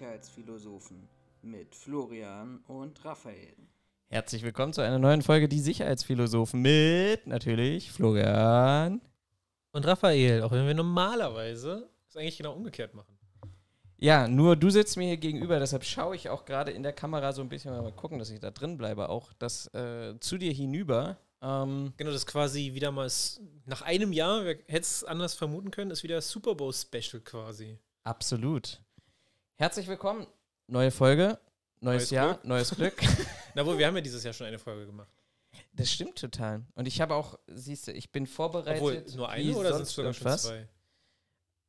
Sicherheitsphilosophen mit Florian und Raphael. Herzlich willkommen zu einer neuen Folge Die Sicherheitsphilosophen mit natürlich Florian und Raphael, auch wenn wir normalerweise es eigentlich genau umgekehrt machen. Ja, nur du sitzt mir hier gegenüber, deshalb schaue ich auch gerade in der Kamera so ein bisschen, mal gucken, dass ich da drin bleibe, auch das äh, zu dir hinüber. Ähm genau, das ist quasi wieder mal nach einem Jahr, wer hätte es anders vermuten können, ist wieder Super Bowl Special quasi. Absolut. Herzlich willkommen. Neue Folge, neues, neues Jahr, Glück. neues Glück. Na wohl, wir haben ja dieses Jahr schon eine Folge gemacht. Das stimmt total. Und ich habe auch, siehst du, ich bin vorbereitet. Obwohl, nur eine oder sind es sogar schon zwei?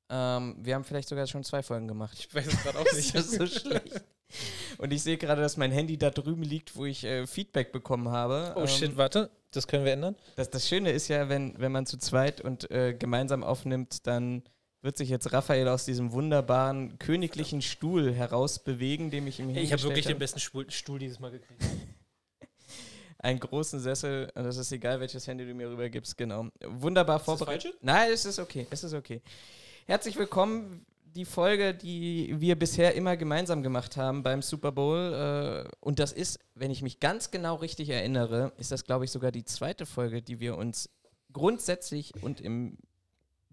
Ähm, wir haben vielleicht sogar schon zwei Folgen gemacht. Ich weiß es gerade auch nicht. das ist so schlecht. Und ich sehe gerade, dass mein Handy da drüben liegt, wo ich äh, Feedback bekommen habe. Oh ähm, shit, warte, das können wir ändern. Das, das Schöne ist ja, wenn, wenn man zu zweit und äh, gemeinsam aufnimmt, dann wird sich jetzt Raphael aus diesem wunderbaren königlichen Stuhl herausbewegen, dem ich ihm hey, Ich habe wirklich hab. den besten Stuhl, dieses Mal gekriegt. einen großen Sessel, das ist egal, welches Handy du mir rübergibst, genau. Wunderbar vorbereitet. Nein, es ist okay, es ist okay. Herzlich willkommen, die Folge, die wir bisher immer gemeinsam gemacht haben beim Super Bowl. Äh, und das ist, wenn ich mich ganz genau richtig erinnere, ist das, glaube ich, sogar die zweite Folge, die wir uns grundsätzlich und im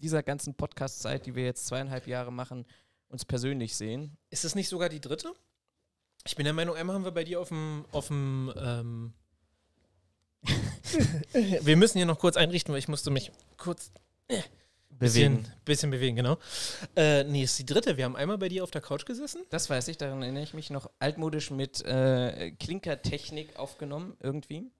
dieser ganzen Podcast-Zeit, die wir jetzt zweieinhalb Jahre machen, uns persönlich sehen. Ist es nicht sogar die dritte? Ich bin der Meinung, einmal haben wir bei dir auf dem, ähm wir müssen hier noch kurz einrichten, weil ich musste mich kurz äh, bewegen. Bisschen, bisschen, bewegen, genau. Äh, nee, ist die dritte. Wir haben einmal bei dir auf der Couch gesessen. Das weiß ich, daran erinnere ich mich noch altmodisch mit äh, Klinkertechnik aufgenommen, irgendwie.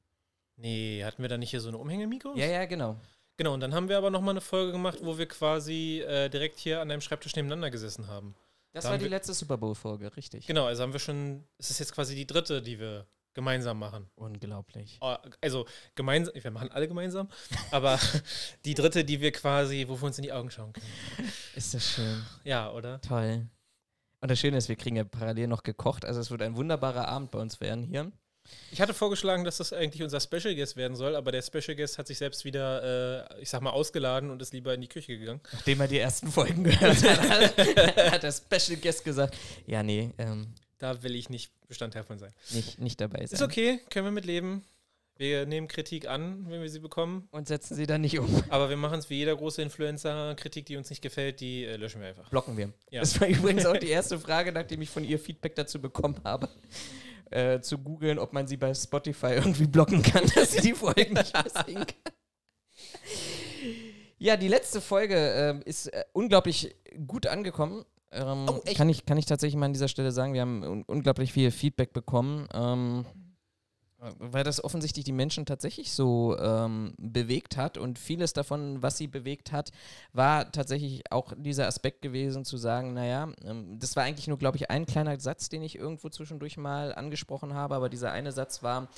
Nee, hatten wir da nicht hier so eine Umhängemikro? Ja, ja, genau. Genau, und dann haben wir aber nochmal eine Folge gemacht, wo wir quasi äh, direkt hier an einem Schreibtisch nebeneinander gesessen haben. Das da war haben die letzte Super Bowl-Folge, richtig. Genau, also haben wir schon, es ist jetzt quasi die dritte, die wir gemeinsam machen. Unglaublich. Oh, also gemeinsam, wir machen alle gemeinsam, aber die dritte, die wir quasi, wo wir uns in die Augen schauen können. Ist das schön. Ja, oder? Toll. Und das Schöne ist, wir kriegen ja parallel noch gekocht. Also es wird ein wunderbarer Abend bei uns werden hier. Ich hatte vorgeschlagen, dass das eigentlich unser Special Guest werden soll, aber der Special Guest hat sich selbst wieder, äh, ich sag mal, ausgeladen und ist lieber in die Küche gegangen. Nachdem er die ersten Folgen gehört hat, hat der Special Guest gesagt: Ja, nee. Ähm, da will ich nicht Bestandteil von sein. Nicht, nicht dabei sein. Ist okay, können wir mitleben. Wir nehmen Kritik an, wenn wir sie bekommen. Und setzen sie dann nicht um. Aber wir machen es wie jeder große Influencer. Kritik, die uns nicht gefällt, die äh, löschen wir einfach. Blocken wir. Ja. Das war übrigens auch die erste Frage, nachdem ich von ihr Feedback dazu bekommen habe äh, zu googeln, ob man sie bei Spotify irgendwie blocken kann, dass sie die Folgen nicht mehr Ja, die letzte Folge äh, ist äh, unglaublich gut angekommen. Ähm, oh, kann, ich, kann ich tatsächlich mal an dieser Stelle sagen, wir haben un unglaublich viel Feedback bekommen. Ähm, weil das offensichtlich die Menschen tatsächlich so ähm, bewegt hat und vieles davon, was sie bewegt hat, war tatsächlich auch dieser Aspekt gewesen zu sagen, naja, ähm, das war eigentlich nur, glaube ich, ein kleiner Satz, den ich irgendwo zwischendurch mal angesprochen habe, aber dieser eine Satz war,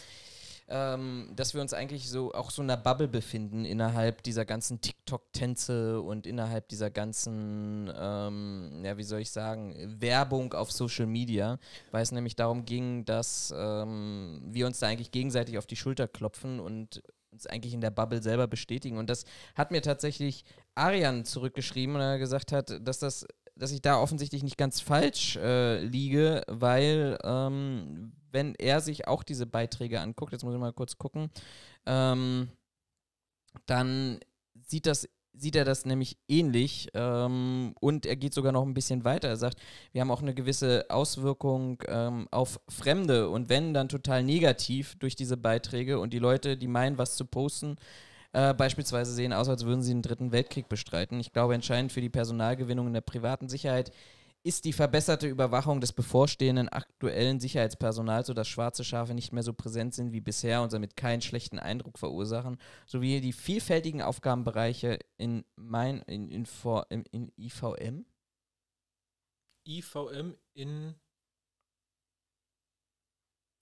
ähm, dass wir uns eigentlich so auch so in einer Bubble befinden innerhalb dieser ganzen TikTok-Tänze und innerhalb dieser ganzen, ähm, ja, wie soll ich sagen, Werbung auf Social Media, weil es nämlich darum ging, dass ähm, wir uns da eigentlich gegenseitig auf die Schulter klopfen und uns eigentlich in der Bubble selber bestätigen. Und das hat mir tatsächlich Arian zurückgeschrieben, weil er gesagt hat, dass das dass ich da offensichtlich nicht ganz falsch äh, liege, weil ähm, wenn er sich auch diese Beiträge anguckt, jetzt muss ich mal kurz gucken, ähm, dann sieht das sieht er das nämlich ähnlich ähm, und er geht sogar noch ein bisschen weiter. Er sagt, wir haben auch eine gewisse Auswirkung ähm, auf Fremde und wenn, dann total negativ durch diese Beiträge und die Leute, die meinen, was zu posten, äh, beispielsweise sehen aus, als würden sie den Dritten Weltkrieg bestreiten. Ich glaube, entscheidend für die Personalgewinnung in der privaten Sicherheit ist die verbesserte Überwachung des bevorstehenden aktuellen Sicherheitspersonals, sodass schwarze Schafe nicht mehr so präsent sind wie bisher und damit keinen schlechten Eindruck verursachen, sowie die vielfältigen Aufgabenbereiche in, mein, in, in, in IVM? IVM in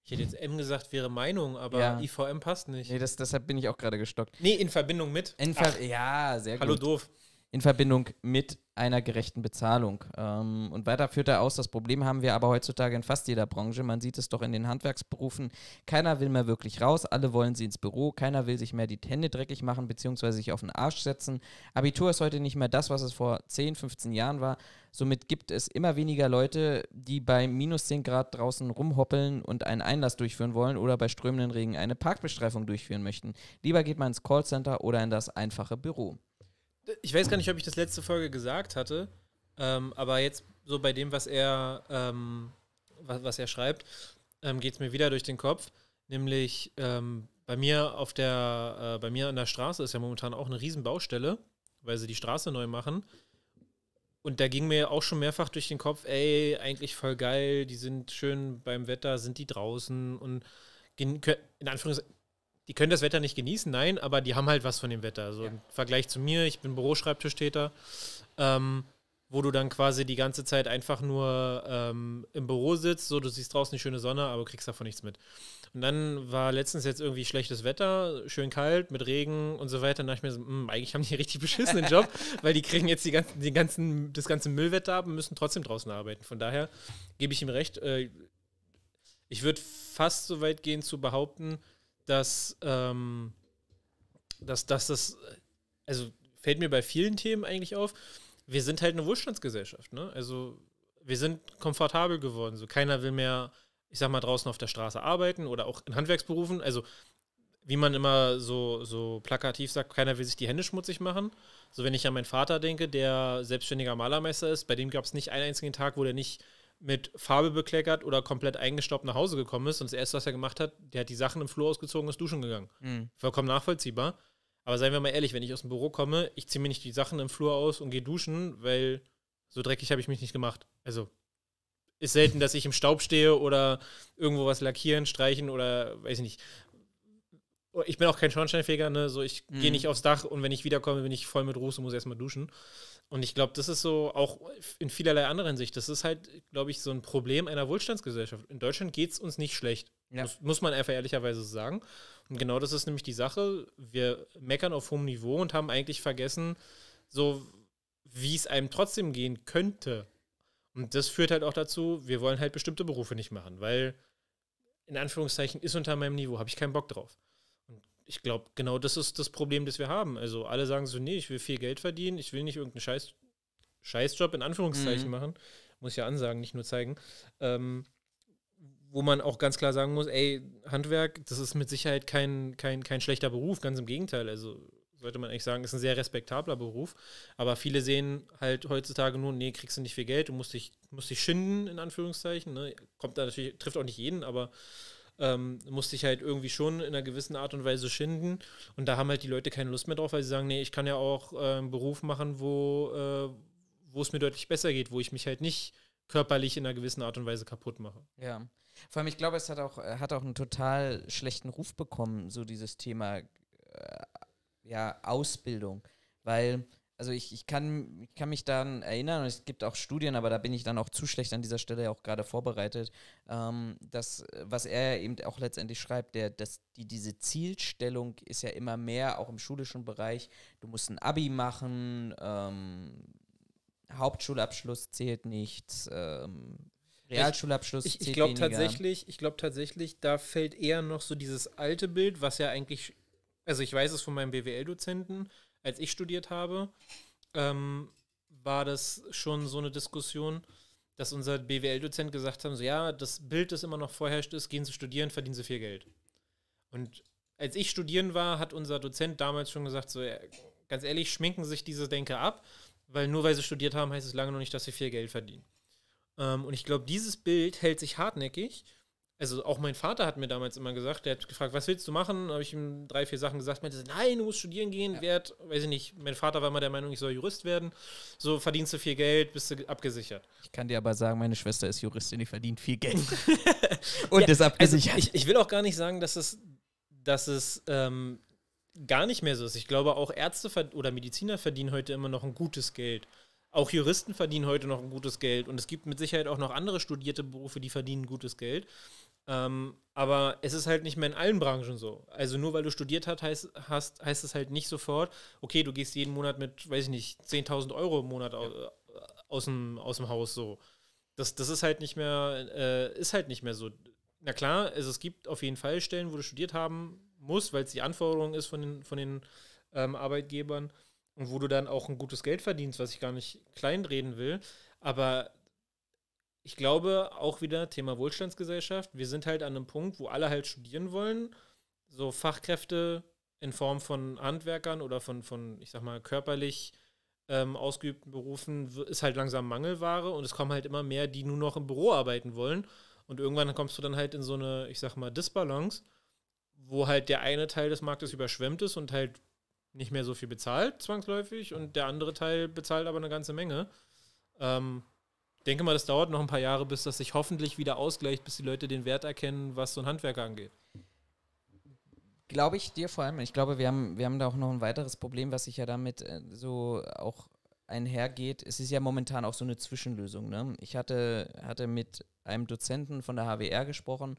ich hätte jetzt M gesagt, wäre Meinung, aber ja. IVM passt nicht. Nee, das, deshalb bin ich auch gerade gestockt. Nee, in Verbindung mit. In Ver Ach. ja, sehr Hallo, gut. Hallo doof in Verbindung mit einer gerechten Bezahlung. Ähm, und weiter führt er aus, das Problem haben wir aber heutzutage in fast jeder Branche. Man sieht es doch in den Handwerksberufen. Keiner will mehr wirklich raus, alle wollen sie ins Büro, keiner will sich mehr die Hände dreckig machen bzw. sich auf den Arsch setzen. Abitur ist heute nicht mehr das, was es vor 10, 15 Jahren war. Somit gibt es immer weniger Leute, die bei minus 10 Grad draußen rumhoppeln und einen Einlass durchführen wollen oder bei strömenden Regen eine Parkbestreifung durchführen möchten. Lieber geht man ins Callcenter oder in das einfache Büro ich weiß gar nicht, ob ich das letzte Folge gesagt hatte, ähm, aber jetzt so bei dem, was er, ähm, was, was, er schreibt, ähm, geht es mir wieder durch den Kopf. Nämlich ähm, bei mir auf der, äh, bei mir an der Straße ist ja momentan auch eine Riesenbaustelle, weil sie die Straße neu machen. Und da ging mir auch schon mehrfach durch den Kopf, ey, eigentlich voll geil, die sind schön beim Wetter, sind die draußen und in Anführungszeichen, die können das Wetter nicht genießen, nein, aber die haben halt was von dem Wetter. Also ja. im Vergleich zu mir, ich bin Büroschreibtischtäter, ähm, wo du dann quasi die ganze Zeit einfach nur ähm, im Büro sitzt, so du siehst draußen die schöne Sonne, aber kriegst davon nichts mit. Und dann war letztens jetzt irgendwie schlechtes Wetter, schön kalt, mit Regen und so weiter. Und dachte ich mir so, mh, hm, eigentlich haben die richtig beschissenen Job, weil die kriegen jetzt die ganzen, die ganzen, das ganze Müllwetter ab und müssen trotzdem draußen arbeiten. Von daher gebe ich ihm recht. Äh, ich würde fast so weit gehen zu behaupten, dass, ähm, dass, dass das, also fällt mir bei vielen Themen eigentlich auf, wir sind halt eine Wohlstandsgesellschaft, ne? Also wir sind komfortabel geworden. So keiner will mehr, ich sag mal, draußen auf der Straße arbeiten oder auch in Handwerksberufen. Also wie man immer so, so plakativ sagt, keiner will sich die Hände schmutzig machen. So wenn ich an meinen Vater denke, der selbstständiger Malermeister ist, bei dem gab es nicht einen einzigen Tag, wo der nicht mit Farbe bekleckert oder komplett eingestaubt nach Hause gekommen ist und das erste, was er gemacht hat, der hat die Sachen im Flur ausgezogen und ist duschen gegangen. Mhm. Vollkommen nachvollziehbar. Aber seien wir mal ehrlich, wenn ich aus dem Büro komme, ich ziehe mir nicht die Sachen im Flur aus und gehe duschen, weil so dreckig habe ich mich nicht gemacht. Also ist selten, dass ich im Staub stehe oder irgendwo was lackieren, streichen oder weiß ich nicht, Oh, ich bin auch kein Schornsteinfeger, ne? So, ich mhm. gehe nicht aufs Dach und wenn ich wiederkomme, bin ich voll mit Ruß und muss erstmal duschen. Und ich glaube, das ist so auch in vielerlei anderen Sicht. Das ist halt, glaube ich, so ein Problem einer Wohlstandsgesellschaft. In Deutschland geht es uns nicht schlecht. Ja. Muss, muss, man einfach ehrlicherweise sagen. Und genau das ist nämlich die Sache. Wir meckern auf hohem Niveau und haben eigentlich vergessen, so wie es einem trotzdem gehen könnte. Und das führt halt auch dazu, wir wollen halt bestimmte Berufe nicht machen, weil in Anführungszeichen ist unter meinem Niveau, habe ich keinen Bock drauf ich glaube, genau das ist das Problem, das wir haben. Also alle sagen so, nee, ich will viel Geld verdienen, ich will nicht irgendeinen Scheiß, Scheißjob in Anführungszeichen mhm. machen. Muss ich ja ansagen, nicht nur zeigen. Ähm, wo man auch ganz klar sagen muss, ey, Handwerk, das ist mit Sicherheit kein, kein, kein schlechter Beruf, ganz im Gegenteil. Also sollte man eigentlich sagen, ist ein sehr respektabler Beruf. Aber viele sehen halt heutzutage nur, nee, kriegst du nicht viel Geld, du musst dich, musst dich schinden, in Anführungszeichen. Ne? Kommt da natürlich, trifft auch nicht jeden, aber ähm, musste ich halt irgendwie schon in einer gewissen Art und Weise schinden. Und da haben halt die Leute keine Lust mehr drauf, weil sie sagen, nee, ich kann ja auch äh, einen Beruf machen, wo, äh, wo es mir deutlich besser geht, wo ich mich halt nicht körperlich in einer gewissen Art und Weise kaputt mache. Ja. Vor allem, ich glaube, es hat auch, äh, hat auch einen total schlechten Ruf bekommen, so dieses Thema äh, ja, Ausbildung. Weil also ich, ich, kann, ich kann mich daran erinnern, und es gibt auch Studien, aber da bin ich dann auch zu schlecht an dieser Stelle auch gerade vorbereitet, ähm, dass, was er eben auch letztendlich schreibt, der, dass die, diese Zielstellung ist ja immer mehr, auch im schulischen Bereich, du musst ein Abi machen, ähm, Hauptschulabschluss zählt nichts, ähm, Realschulabschluss ich, zählt ich glaub, tatsächlich, Ich glaube tatsächlich, da fällt eher noch so dieses alte Bild, was ja eigentlich, also ich weiß es von meinem BWL-Dozenten, als ich studiert habe, ähm, war das schon so eine Diskussion, dass unser BWL-Dozent gesagt hat, so ja, das Bild, das immer noch vorherrscht ist, gehen Sie studieren, verdienen Sie viel Geld. Und als ich studieren war, hat unser Dozent damals schon gesagt, so ganz ehrlich, schminken sich diese Denke ab, weil nur weil sie studiert haben, heißt es lange noch nicht, dass sie viel Geld verdienen. Ähm, und ich glaube, dieses Bild hält sich hartnäckig also auch mein Vater hat mir damals immer gesagt, der hat gefragt, was willst du machen? Habe ich ihm drei, vier Sachen gesagt, meinte, nein, du musst studieren gehen, ja. werd, weiß ich nicht, mein Vater war immer der Meinung, ich soll Jurist werden. So verdienst du viel Geld, bist du abgesichert. Ich kann dir aber sagen, meine Schwester ist Juristin, die verdient viel Geld. Und ja, ist abgesichert. Also ich, ich, will auch gar nicht sagen, dass es, dass es ähm, gar nicht mehr so ist. Ich glaube, auch Ärzte oder Mediziner verdienen heute immer noch ein gutes Geld auch Juristen verdienen heute noch ein gutes Geld und es gibt mit Sicherheit auch noch andere studierte Berufe, die verdienen gutes Geld. Ähm, aber es ist halt nicht mehr in allen Branchen so. Also nur weil du studiert hat, heißt, hast, heißt es halt nicht sofort, okay, du gehst jeden Monat mit, weiß ich nicht, 10.000 Euro im Monat aus, ja. Äh, aus, dem, aus dem Haus so. Das, das ist halt nicht mehr, äh, ist halt nicht mehr so. Na klar, also es gibt auf jeden Fall Stellen, wo du studiert haben musst, weil es die Anforderung ist von den, von den ähm, Arbeitgebern und wo du dann auch ein gutes Geld verdienst, was ich gar nicht kleinreden will. Aber ich glaube auch wieder Thema Wohlstandsgesellschaft. Wir sind halt an einem Punkt, wo alle halt studieren wollen. So Fachkräfte in Form von Handwerkern oder von, von ich sag mal, körperlich ähm, ausgeübten Berufen ist halt langsam Mangelware und es kommen halt immer mehr, die nur noch im Büro arbeiten wollen. Und irgendwann kommst du dann halt in so eine, ich sag mal, Disbalance, wo halt der eine Teil des Marktes überschwemmt ist und halt nicht mehr so viel bezahlt, zwangsläufig, und der andere Teil bezahlt aber eine ganze Menge. Ähm, ich denke mal, das dauert noch ein paar Jahre, bis das sich hoffentlich wieder ausgleicht, bis die Leute den Wert erkennen, was so ein Handwerker angeht. Glaube ich dir vor allem. Ich glaube, wir haben, wir haben da auch noch ein weiteres Problem, was sich ja damit äh, so auch einhergeht. Es ist ja momentan auch so eine Zwischenlösung. Ne? Ich hatte, hatte mit einem Dozenten von der HWR gesprochen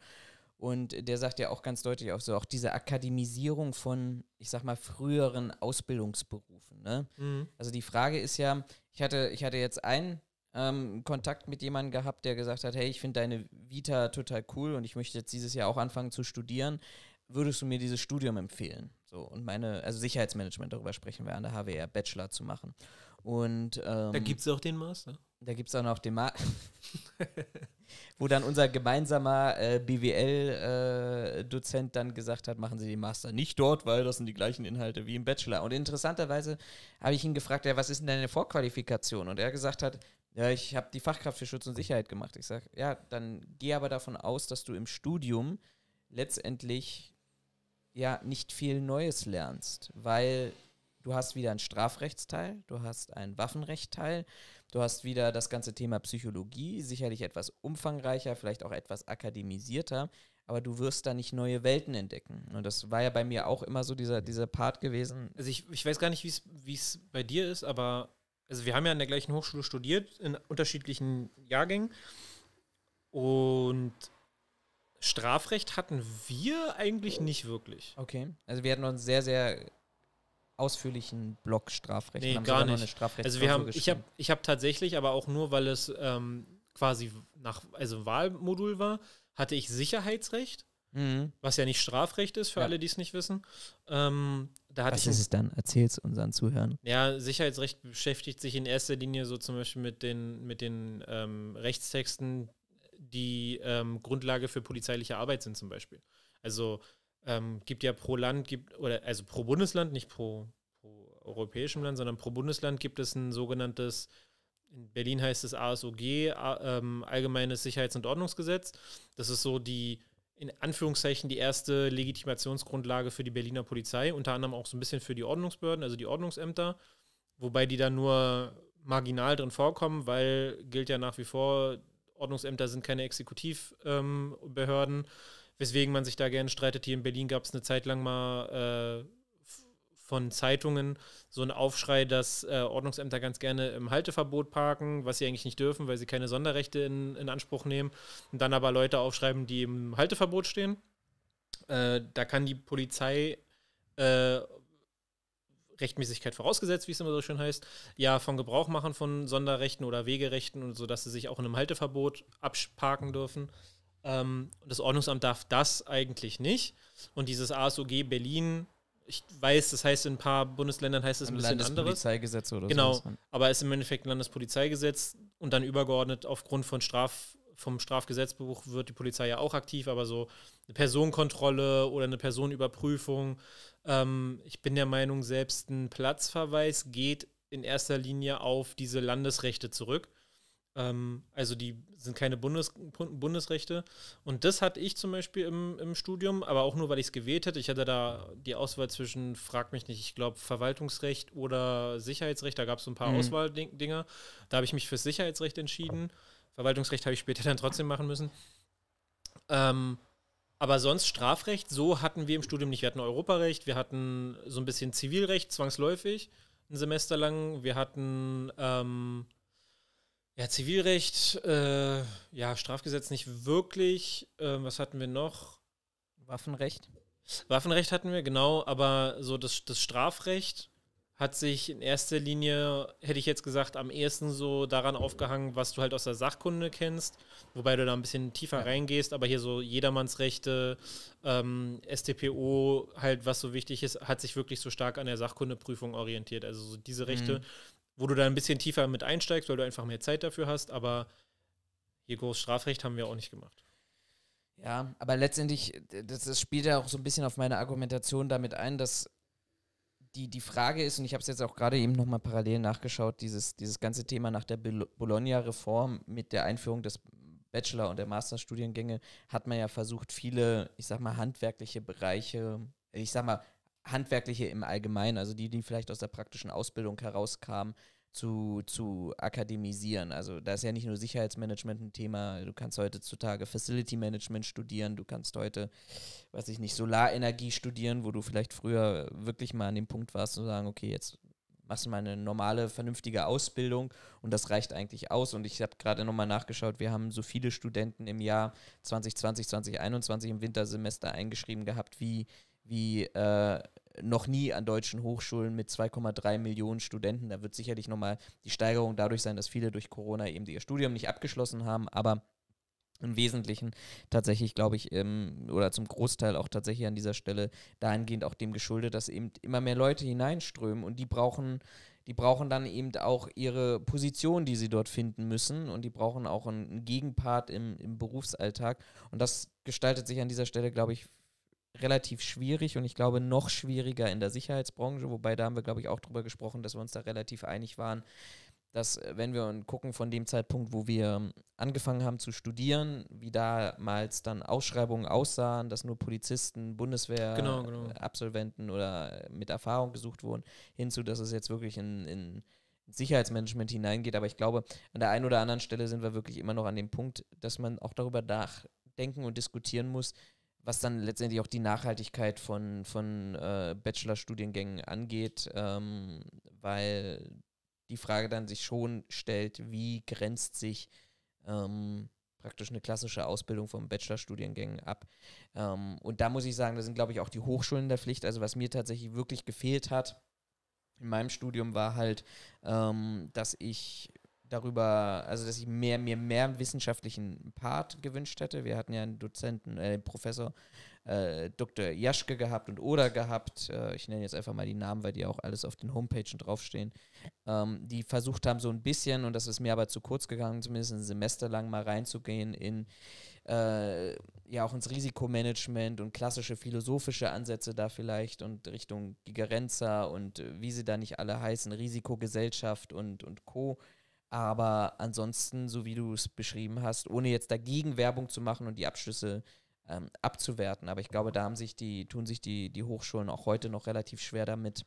und der sagt ja auch ganz deutlich auch so, auch diese Akademisierung von, ich sag mal, früheren Ausbildungsberufen. Ne? Mhm. Also die Frage ist ja, ich hatte, ich hatte jetzt einen ähm, Kontakt mit jemandem gehabt, der gesagt hat, hey, ich finde deine Vita total cool und ich möchte jetzt dieses Jahr auch anfangen zu studieren. Würdest du mir dieses Studium empfehlen? So, und meine, also Sicherheitsmanagement, darüber sprechen wir an der HWR, Bachelor zu machen. Und ähm, da gibt es auch den Master. Da gibt es auch noch den Master. wo dann unser gemeinsamer äh, BWL-Dozent äh, dann gesagt hat, machen Sie den Master nicht dort, weil das sind die gleichen Inhalte wie im Bachelor. Und interessanterweise habe ich ihn gefragt, ja, was ist denn deine Vorqualifikation? Und er gesagt hat, ja, ich habe die Fachkraft für Schutz und Sicherheit gemacht. Ich sage, ja, dann geh aber davon aus, dass du im Studium letztendlich ja nicht viel Neues lernst, weil du hast wieder einen Strafrechtsteil, du hast einen Waffenrechtteil, du hast wieder das ganze Thema Psychologie, sicherlich etwas umfangreicher, vielleicht auch etwas akademisierter, aber du wirst da nicht neue Welten entdecken. Und das war ja bei mir auch immer so dieser, dieser Part gewesen. Also ich, ich weiß gar nicht, wie es bei dir ist, aber also wir haben ja an der gleichen Hochschule studiert, in unterschiedlichen Jahrgängen. Und Strafrecht hatten wir eigentlich nicht wirklich. Okay. Also wir hatten uns sehr, sehr ausführlichen Block Strafrecht. Nee, gar nicht. also wir haben, ich habe ich hab tatsächlich, aber auch nur, weil es ähm, quasi nach, also Wahlmodul war, hatte ich Sicherheitsrecht Mhm. Was ja nicht Strafrecht ist, für ja. alle, die es nicht wissen. Ähm, was ist es dann? Erzähl es unseren Zuhörern. Ja, Sicherheitsrecht beschäftigt sich in erster Linie so zum Beispiel mit den, mit den ähm, Rechtstexten, die ähm, Grundlage für polizeiliche Arbeit sind zum Beispiel. Also ähm, gibt ja pro Land, gibt, oder also pro Bundesland, nicht pro, pro europäischem Land, sondern pro Bundesland gibt es ein sogenanntes, in Berlin heißt es ASOG, A, ähm, Allgemeines Sicherheits- und Ordnungsgesetz. Das ist so die in Anführungszeichen die erste Legitimationsgrundlage für die Berliner Polizei, unter anderem auch so ein bisschen für die Ordnungsbehörden, also die Ordnungsämter, wobei die da nur marginal drin vorkommen, weil gilt ja nach wie vor, Ordnungsämter sind keine Exekutivbehörden, ähm, weswegen man sich da gerne streitet. Hier in Berlin gab es eine Zeit lang mal äh, von Zeitungen so ein Aufschrei, dass äh, Ordnungsämter ganz gerne im Halteverbot parken, was sie eigentlich nicht dürfen, weil sie keine Sonderrechte in, in Anspruch nehmen. Und dann aber Leute aufschreiben, die im Halteverbot stehen. Äh, da kann die Polizei äh, Rechtmäßigkeit vorausgesetzt, wie es immer so schön heißt, ja von Gebrauch machen von Sonderrechten oder Wegerechten und so, dass sie sich auch in einem Halteverbot abparken dürfen. Ähm, das Ordnungsamt darf das eigentlich nicht. Und dieses ASOG Berlin ich weiß, das heißt, in ein paar Bundesländern heißt es ein bisschen anderes. Landespolizeigesetz oder so. Genau, sowas. Ne? aber es ist im Endeffekt ein Landespolizeigesetz und dann übergeordnet aufgrund von Straf, vom Strafgesetzbuch wird die Polizei ja auch aktiv, aber so eine Personenkontrolle oder eine Personenüberprüfung. Ähm, ich bin der Meinung, selbst ein Platzverweis geht in erster Linie auf diese Landesrechte zurück. Ähm, also die sind keine Bundes, Bundesrechte. Und das hatte ich zum Beispiel im, im Studium, aber auch nur, weil ich es gewählt hätte. Ich hatte da die Auswahl zwischen, frag mich nicht, ich glaube Verwaltungsrecht oder Sicherheitsrecht. Da gab es so ein paar mhm. Auswahldinger. Da habe ich mich fürs Sicherheitsrecht entschieden. Verwaltungsrecht habe ich später dann trotzdem machen müssen. Ähm, aber sonst Strafrecht, so hatten wir im Studium nicht. Wir hatten Europarecht, wir hatten so ein bisschen Zivilrecht zwangsläufig ein Semester lang. Wir hatten ähm, ja, Zivilrecht, äh, ja, Strafgesetz nicht wirklich. Ähm, was hatten wir noch? Waffenrecht. Waffenrecht hatten wir, genau, aber so das, das Strafrecht hat sich in erster Linie, hätte ich jetzt gesagt, am ehesten so daran aufgehangen, was du halt aus der Sachkunde kennst, wobei du da ein bisschen tiefer ja. reingehst, aber hier so Jedermannsrechte, ähm, STPO, halt was so wichtig ist, hat sich wirklich so stark an der Sachkundeprüfung orientiert. Also so diese mhm. Rechte, mhm wo du da ein bisschen tiefer mit einsteigst, weil du einfach mehr Zeit dafür hast, aber hier groß Strafrecht haben wir auch nicht gemacht. Ja, aber letztendlich, das, das spielt ja auch so ein bisschen auf meine Argumentation damit ein, dass die, die Frage ist, und ich habe es jetzt auch gerade eben nochmal parallel nachgeschaut, dieses, dieses ganze Thema nach der Bologna-Reform mit der Einführung des Bachelor- und der Masterstudiengänge hat man ja versucht, viele, ich sag mal, handwerkliche Bereiche, ich sag mal, handwerkliche im Allgemeinen, also die, die vielleicht aus der praktischen Ausbildung herauskamen, zu, zu akademisieren. Also da ist ja nicht nur Sicherheitsmanagement ein Thema, du kannst heutzutage Facility Management studieren, du kannst heute, weiß ich nicht, Solarenergie studieren, wo du vielleicht früher wirklich mal an dem Punkt warst zu sagen, okay, jetzt machst du mal eine normale, vernünftige Ausbildung und das reicht eigentlich aus. Und ich habe gerade nochmal nachgeschaut, wir haben so viele Studenten im Jahr 2020, 2021 im Wintersemester eingeschrieben gehabt, wie, wie äh, noch nie an deutschen Hochschulen mit 2,3 Millionen Studenten. Da wird sicherlich nochmal die Steigerung dadurch sein, dass viele durch Corona eben ihr Studium nicht abgeschlossen haben, aber im Wesentlichen tatsächlich, glaube ich, ähm, oder zum Großteil auch tatsächlich an dieser Stelle dahingehend auch dem geschuldet, dass eben immer mehr Leute hineinströmen und die brauchen, die brauchen dann eben auch ihre Position, die sie dort finden müssen und die brauchen auch einen, Gegenpart im, im Berufsalltag. Und das gestaltet sich an dieser Stelle, glaube ich, relativ schwierig und ich glaube noch schwieriger in der Sicherheitsbranche, wobei da haben wir, glaube ich, auch darüber gesprochen, dass wir uns da relativ einig waren, dass äh, wenn wir gucken von dem Zeitpunkt, wo wir ähm, angefangen haben zu studieren, wie damals dann Ausschreibungen aussahen, dass nur Polizisten, Bundeswehr-Absolventen genau, genau. Äh, oder äh, mit Erfahrung gesucht wurden, hinzu, dass es jetzt wirklich in, in Sicherheitsmanagement hineingeht. Aber ich glaube, an der einen oder anderen Stelle sind wir wirklich immer noch an dem Punkt, dass man auch darüber nachdenken und diskutieren muss, was dann letztendlich auch die Nachhaltigkeit von, von äh, Bachelorstudiengängen angeht, ähm, weil die Frage dann sich schon stellt, wie grenzt sich ähm, praktisch eine klassische Ausbildung von Bachelorstudiengängen ab. Ähm, und da muss ich sagen, da sind, glaube ich, auch die Hochschulen in der Pflicht. Also was mir tatsächlich wirklich gefehlt hat in meinem Studium war halt, ähm, dass ich darüber, also dass ich mehr, mir mehr wissenschaftlichen Part gewünscht hätte. Wir hatten ja einen Dozenten, äh, Professor äh, Dr. Jaschke gehabt und Oder gehabt. Äh, ich nenne jetzt einfach mal die Namen, weil die auch alles auf den Homepagen draufstehen. Ähm, die versucht haben, so ein bisschen, und das ist mir aber zu kurz gegangen, zumindest ein Semester lang mal reinzugehen in äh, ja auch ins Risikomanagement und klassische philosophische Ansätze da vielleicht und Richtung Gigerenza und äh, wie sie da nicht alle heißen, Risikogesellschaft und, und Co. Aber ansonsten, so wie du es beschrieben hast, ohne jetzt dagegen Werbung zu machen und die Abschlüsse ähm, abzuwerten. Aber ich glaube, da haben sich die, tun sich die, die Hochschulen auch heute noch relativ schwer damit.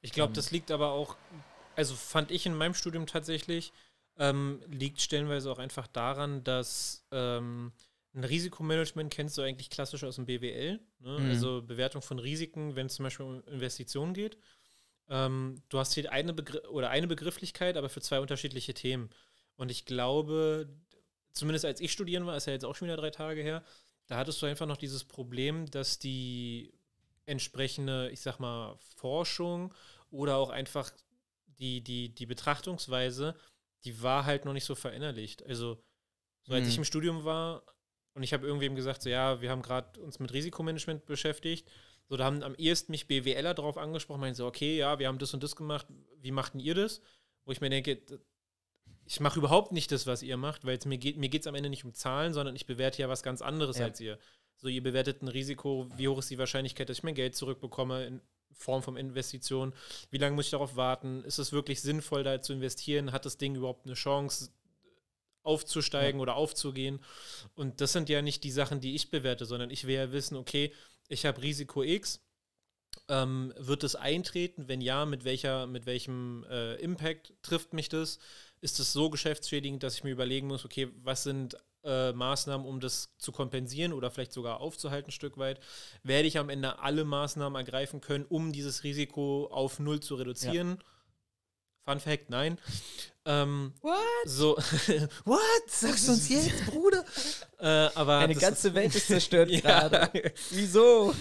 Ich glaube, ähm, das liegt aber auch, also fand ich in meinem Studium tatsächlich, ähm, liegt stellenweise auch einfach daran, dass ähm, ein Risikomanagement kennst du eigentlich klassisch aus dem BWL. Ne? Mhm. Also Bewertung von Risiken, wenn es zum Beispiel um Investitionen geht ähm, du hast hier eine, Begr oder eine Begrifflichkeit, aber für zwei unterschiedliche Themen. Und ich glaube, zumindest als ich studieren war, ist ja jetzt auch schon wieder drei Tage her, da hattest du einfach noch dieses Problem, dass die entsprechende, ich sag mal, Forschung oder auch einfach die, die, die Betrachtungsweise, die war halt noch nicht so verinnerlicht. Also, so als mhm. ich im Studium war und ich habe irgendwem gesagt, so ja, wir haben gerade uns mit Risikomanagement beschäftigt so, da haben am ehesten mich BWLer drauf angesprochen, meinen so, okay, ja, wir haben das und das gemacht, wie macht denn ihr das? Wo ich mir denke, ich mache überhaupt nicht das, was ihr macht, weil mir geht mir am Ende nicht um Zahlen, sondern ich bewerte ja was ganz anderes ja. als ihr. So, ihr bewertet ein Risiko, wie hoch ist die Wahrscheinlichkeit, dass ich mein Geld zurückbekomme in Form von Investitionen, wie lange muss ich darauf warten, ist es wirklich sinnvoll, da zu investieren, hat das Ding überhaupt eine Chance, aufzusteigen ja. oder aufzugehen? Und das sind ja nicht die Sachen, die ich bewerte, sondern ich will ja wissen, okay, ich habe Risiko X. Ähm, wird es eintreten? Wenn ja, mit, welcher, mit welchem äh, Impact trifft mich das? Ist es so geschäftsschädigend, dass ich mir überlegen muss, okay, was sind äh, Maßnahmen, um das zu kompensieren oder vielleicht sogar aufzuhalten, ein Stück weit? Werde ich am Ende alle Maßnahmen ergreifen können, um dieses Risiko auf null zu reduzieren? Ja. Fun Fact, nein. Ähm, what? So, what? Sagst du uns jetzt, Bruder? äh, aber Eine ganze Welt ist zerstört gerade. Wieso?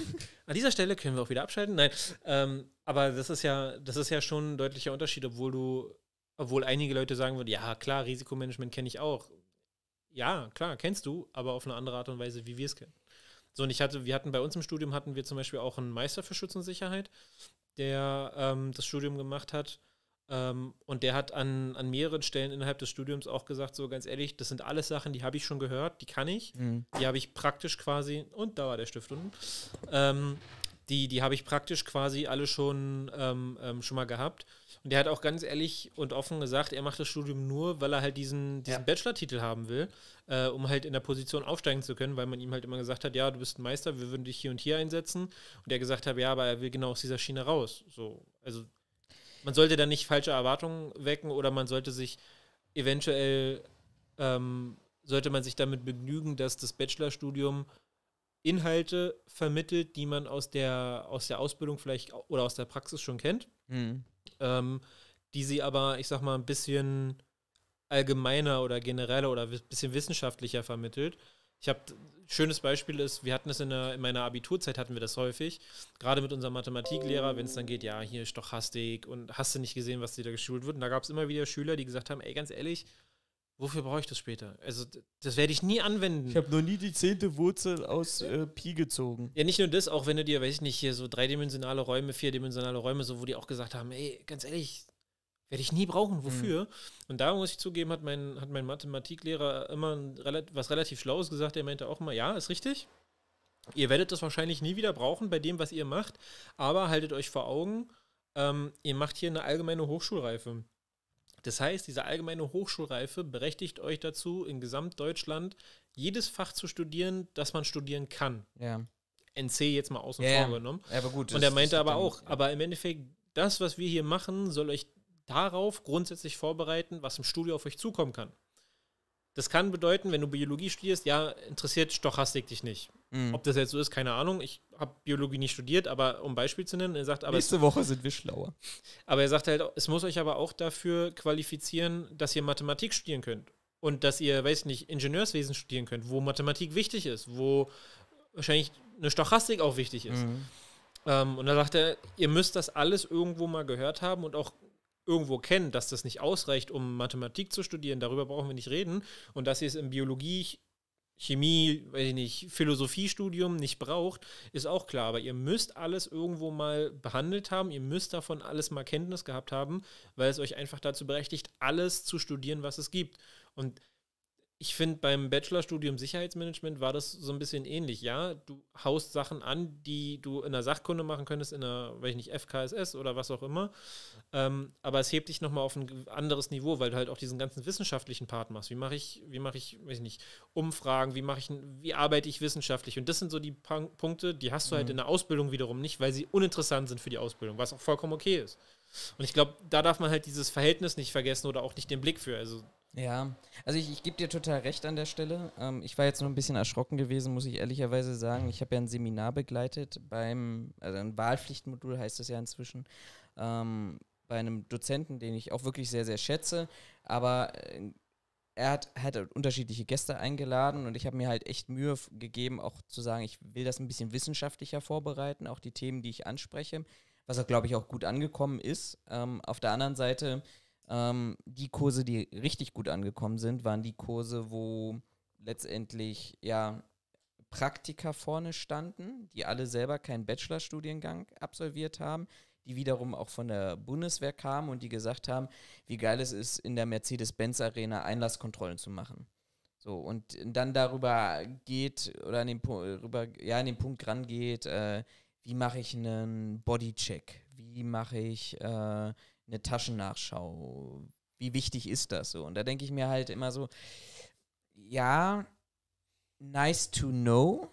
An dieser Stelle können wir auch wieder abschalten. Nein, ähm, aber das ist ja, das ist ja schon ein deutlicher Unterschied, obwohl du, obwohl einige Leute sagen würden, ja klar, Risikomanagement kenne ich auch. Ja, klar, kennst du, aber auf eine andere Art und Weise, wie wir es kennen. So, und ich hatte, wir hatten bei uns im Studium hatten wir zum Beispiel auch einen Meister für Schutz und Sicherheit, der ähm, das Studium gemacht hat ähm, und der hat an, an mehreren Stellen innerhalb des Studiums auch gesagt, so ganz ehrlich, das sind alles Sachen, die habe ich schon gehört, die kann ich, mhm. die habe ich praktisch quasi, und da war der Stift unten, ähm, die, die habe ich praktisch quasi alle schon, ähm, ähm, schon mal gehabt. Und der hat auch ganz ehrlich und offen gesagt, er macht das Studium nur, weil er halt diesen, diesen ja. Bachelor-Titel haben will, äh, um halt in der Position aufsteigen zu können, weil man ihm halt immer gesagt hat, ja, du bist ein Meister, wir würden dich hier und hier einsetzen. Und er gesagt hat, ja, aber er will genau aus dieser Schiene raus. So, also man sollte da nicht falsche Erwartungen wecken oder man sollte sich eventuell, ähm, sollte man sich damit begnügen, dass das Bachelorstudium Inhalte vermittelt, die man aus der, aus der Ausbildung vielleicht oder aus der Praxis schon kennt, mhm. ähm, die sie aber, ich sag mal, ein bisschen allgemeiner oder genereller oder ein bisschen wissenschaftlicher vermittelt ich habe schönes Beispiel ist, wir hatten es in, in, meiner Abiturzeit hatten wir das häufig, gerade mit unserem Mathematiklehrer, wenn es dann geht, ja, hier Stochastik und hast du nicht gesehen, was dir da geschult wird. Und da gab es immer wieder Schüler, die gesagt haben, ey, ganz ehrlich, wofür brauche ich das später? Also das werde ich nie anwenden. Ich habe noch nie die zehnte Wurzel aus äh, Pi gezogen. Ja, nicht nur das, auch wenn du dir, weiß ich nicht, hier so dreidimensionale Räume, vierdimensionale Räume, so wo die auch gesagt haben, ey, ganz ehrlich, werde ich nie brauchen, mhm. wofür? Mhm. Und da muss ich zugeben, hat mein, hat mein Mathematiklehrer immer ein, was relativ Schlaues gesagt. Er meinte auch immer, ja, ist richtig. Ihr werdet das wahrscheinlich nie wieder brauchen bei dem, was ihr macht, aber haltet euch vor Augen, ähm, ihr macht hier eine allgemeine Hochschulreife. Das heißt, diese allgemeine Hochschulreife berechtigt euch dazu, in Gesamtdeutschland jedes Fach zu studieren, das man studieren kann. Ja. NC jetzt mal außen yeah. vor genommen. Ja, aber gut, Und er meinte aber auch, ja. aber im Endeffekt, das, was wir hier machen, soll euch darauf grundsätzlich vorbereiten, was im Studio auf euch zukommen kann. Das kann bedeuten, wenn du Biologie studierst, ja, interessiert Stochastik dich nicht. Mhm. Ob das jetzt so ist, keine Ahnung. Ich habe Biologie nicht studiert, aber um Beispiel zu nennen, er sagt aber. Nächste Woche sind wir schlauer. Aber er sagt halt, es muss euch aber auch dafür qualifizieren, dass ihr Mathematik studieren könnt. Und dass ihr, weiß nicht, Ingenieurswesen studieren könnt, wo Mathematik wichtig ist, wo wahrscheinlich eine Stochastik auch wichtig ist. Mhm. Ähm, und da sagt er, ihr müsst das alles irgendwo mal gehört haben und auch irgendwo kennen, dass das nicht ausreicht, um Mathematik zu studieren, darüber brauchen wir nicht reden. Und dass ihr es im Biologie, Chemie, weiß ich nicht, Philosophiestudium nicht braucht, ist auch klar. Aber ihr müsst alles irgendwo mal behandelt haben, ihr müsst davon alles mal Kenntnis gehabt haben, weil es euch einfach dazu berechtigt, alles zu studieren, was es gibt. Und ich finde beim Bachelorstudium Sicherheitsmanagement war das so ein bisschen ähnlich. Ja, du haust Sachen an, die du in der Sachkunde machen könntest, in der, weiß ich nicht, FKSS oder was auch immer. Ähm, aber es hebt dich nochmal auf ein anderes Niveau, weil du halt auch diesen ganzen wissenschaftlichen Part machst. Wie mache ich, wie mache ich, weiß ich nicht, Umfragen, wie mache ich, wie arbeite ich wissenschaftlich? Und das sind so die Punkte, die hast du halt mhm. halt in der Ausbildung wiederum nicht, weil sie uninteressant sind für die Ausbildung, was auch vollkommen okay ist. Und ich glaube, da darf man halt dieses Verhältnis nicht vergessen oder auch nicht den Blick für. Also ja, also ich, ich gebe dir total recht an der Stelle. Ähm, ich war jetzt nur ein bisschen erschrocken gewesen, muss ich ehrlicherweise sagen. Ich habe ja ein Seminar begleitet beim, also ein Wahlpflichtmodul heißt es ja inzwischen, ähm, bei einem Dozenten, den ich auch wirklich sehr, sehr schätze. Aber äh, er hat, hat unterschiedliche Gäste eingeladen und ich habe mir halt echt Mühe gegeben, auch zu sagen, ich will das ein bisschen wissenschaftlicher vorbereiten, auch die Themen, die ich anspreche, was auch, glaube ich, auch gut angekommen ist. Ähm, auf der anderen Seite ähm, die Kurse, die richtig gut angekommen sind, waren die Kurse, wo letztendlich ja Praktika vorne standen, die alle selber keinen Bachelorstudiengang absolviert haben, die wiederum auch von der Bundeswehr kamen und die gesagt haben, wie geil es ist, in der Mercedes-Benz-Arena Einlasskontrollen zu machen. So, und dann darüber geht oder an den, rüber, ja, an den Punkt rangeht, äh, wie mache ich einen Bodycheck? Wie mache ich äh, eine Taschennachschau? Wie wichtig ist das so? Und da denke ich mir halt immer so, ja, nice to know.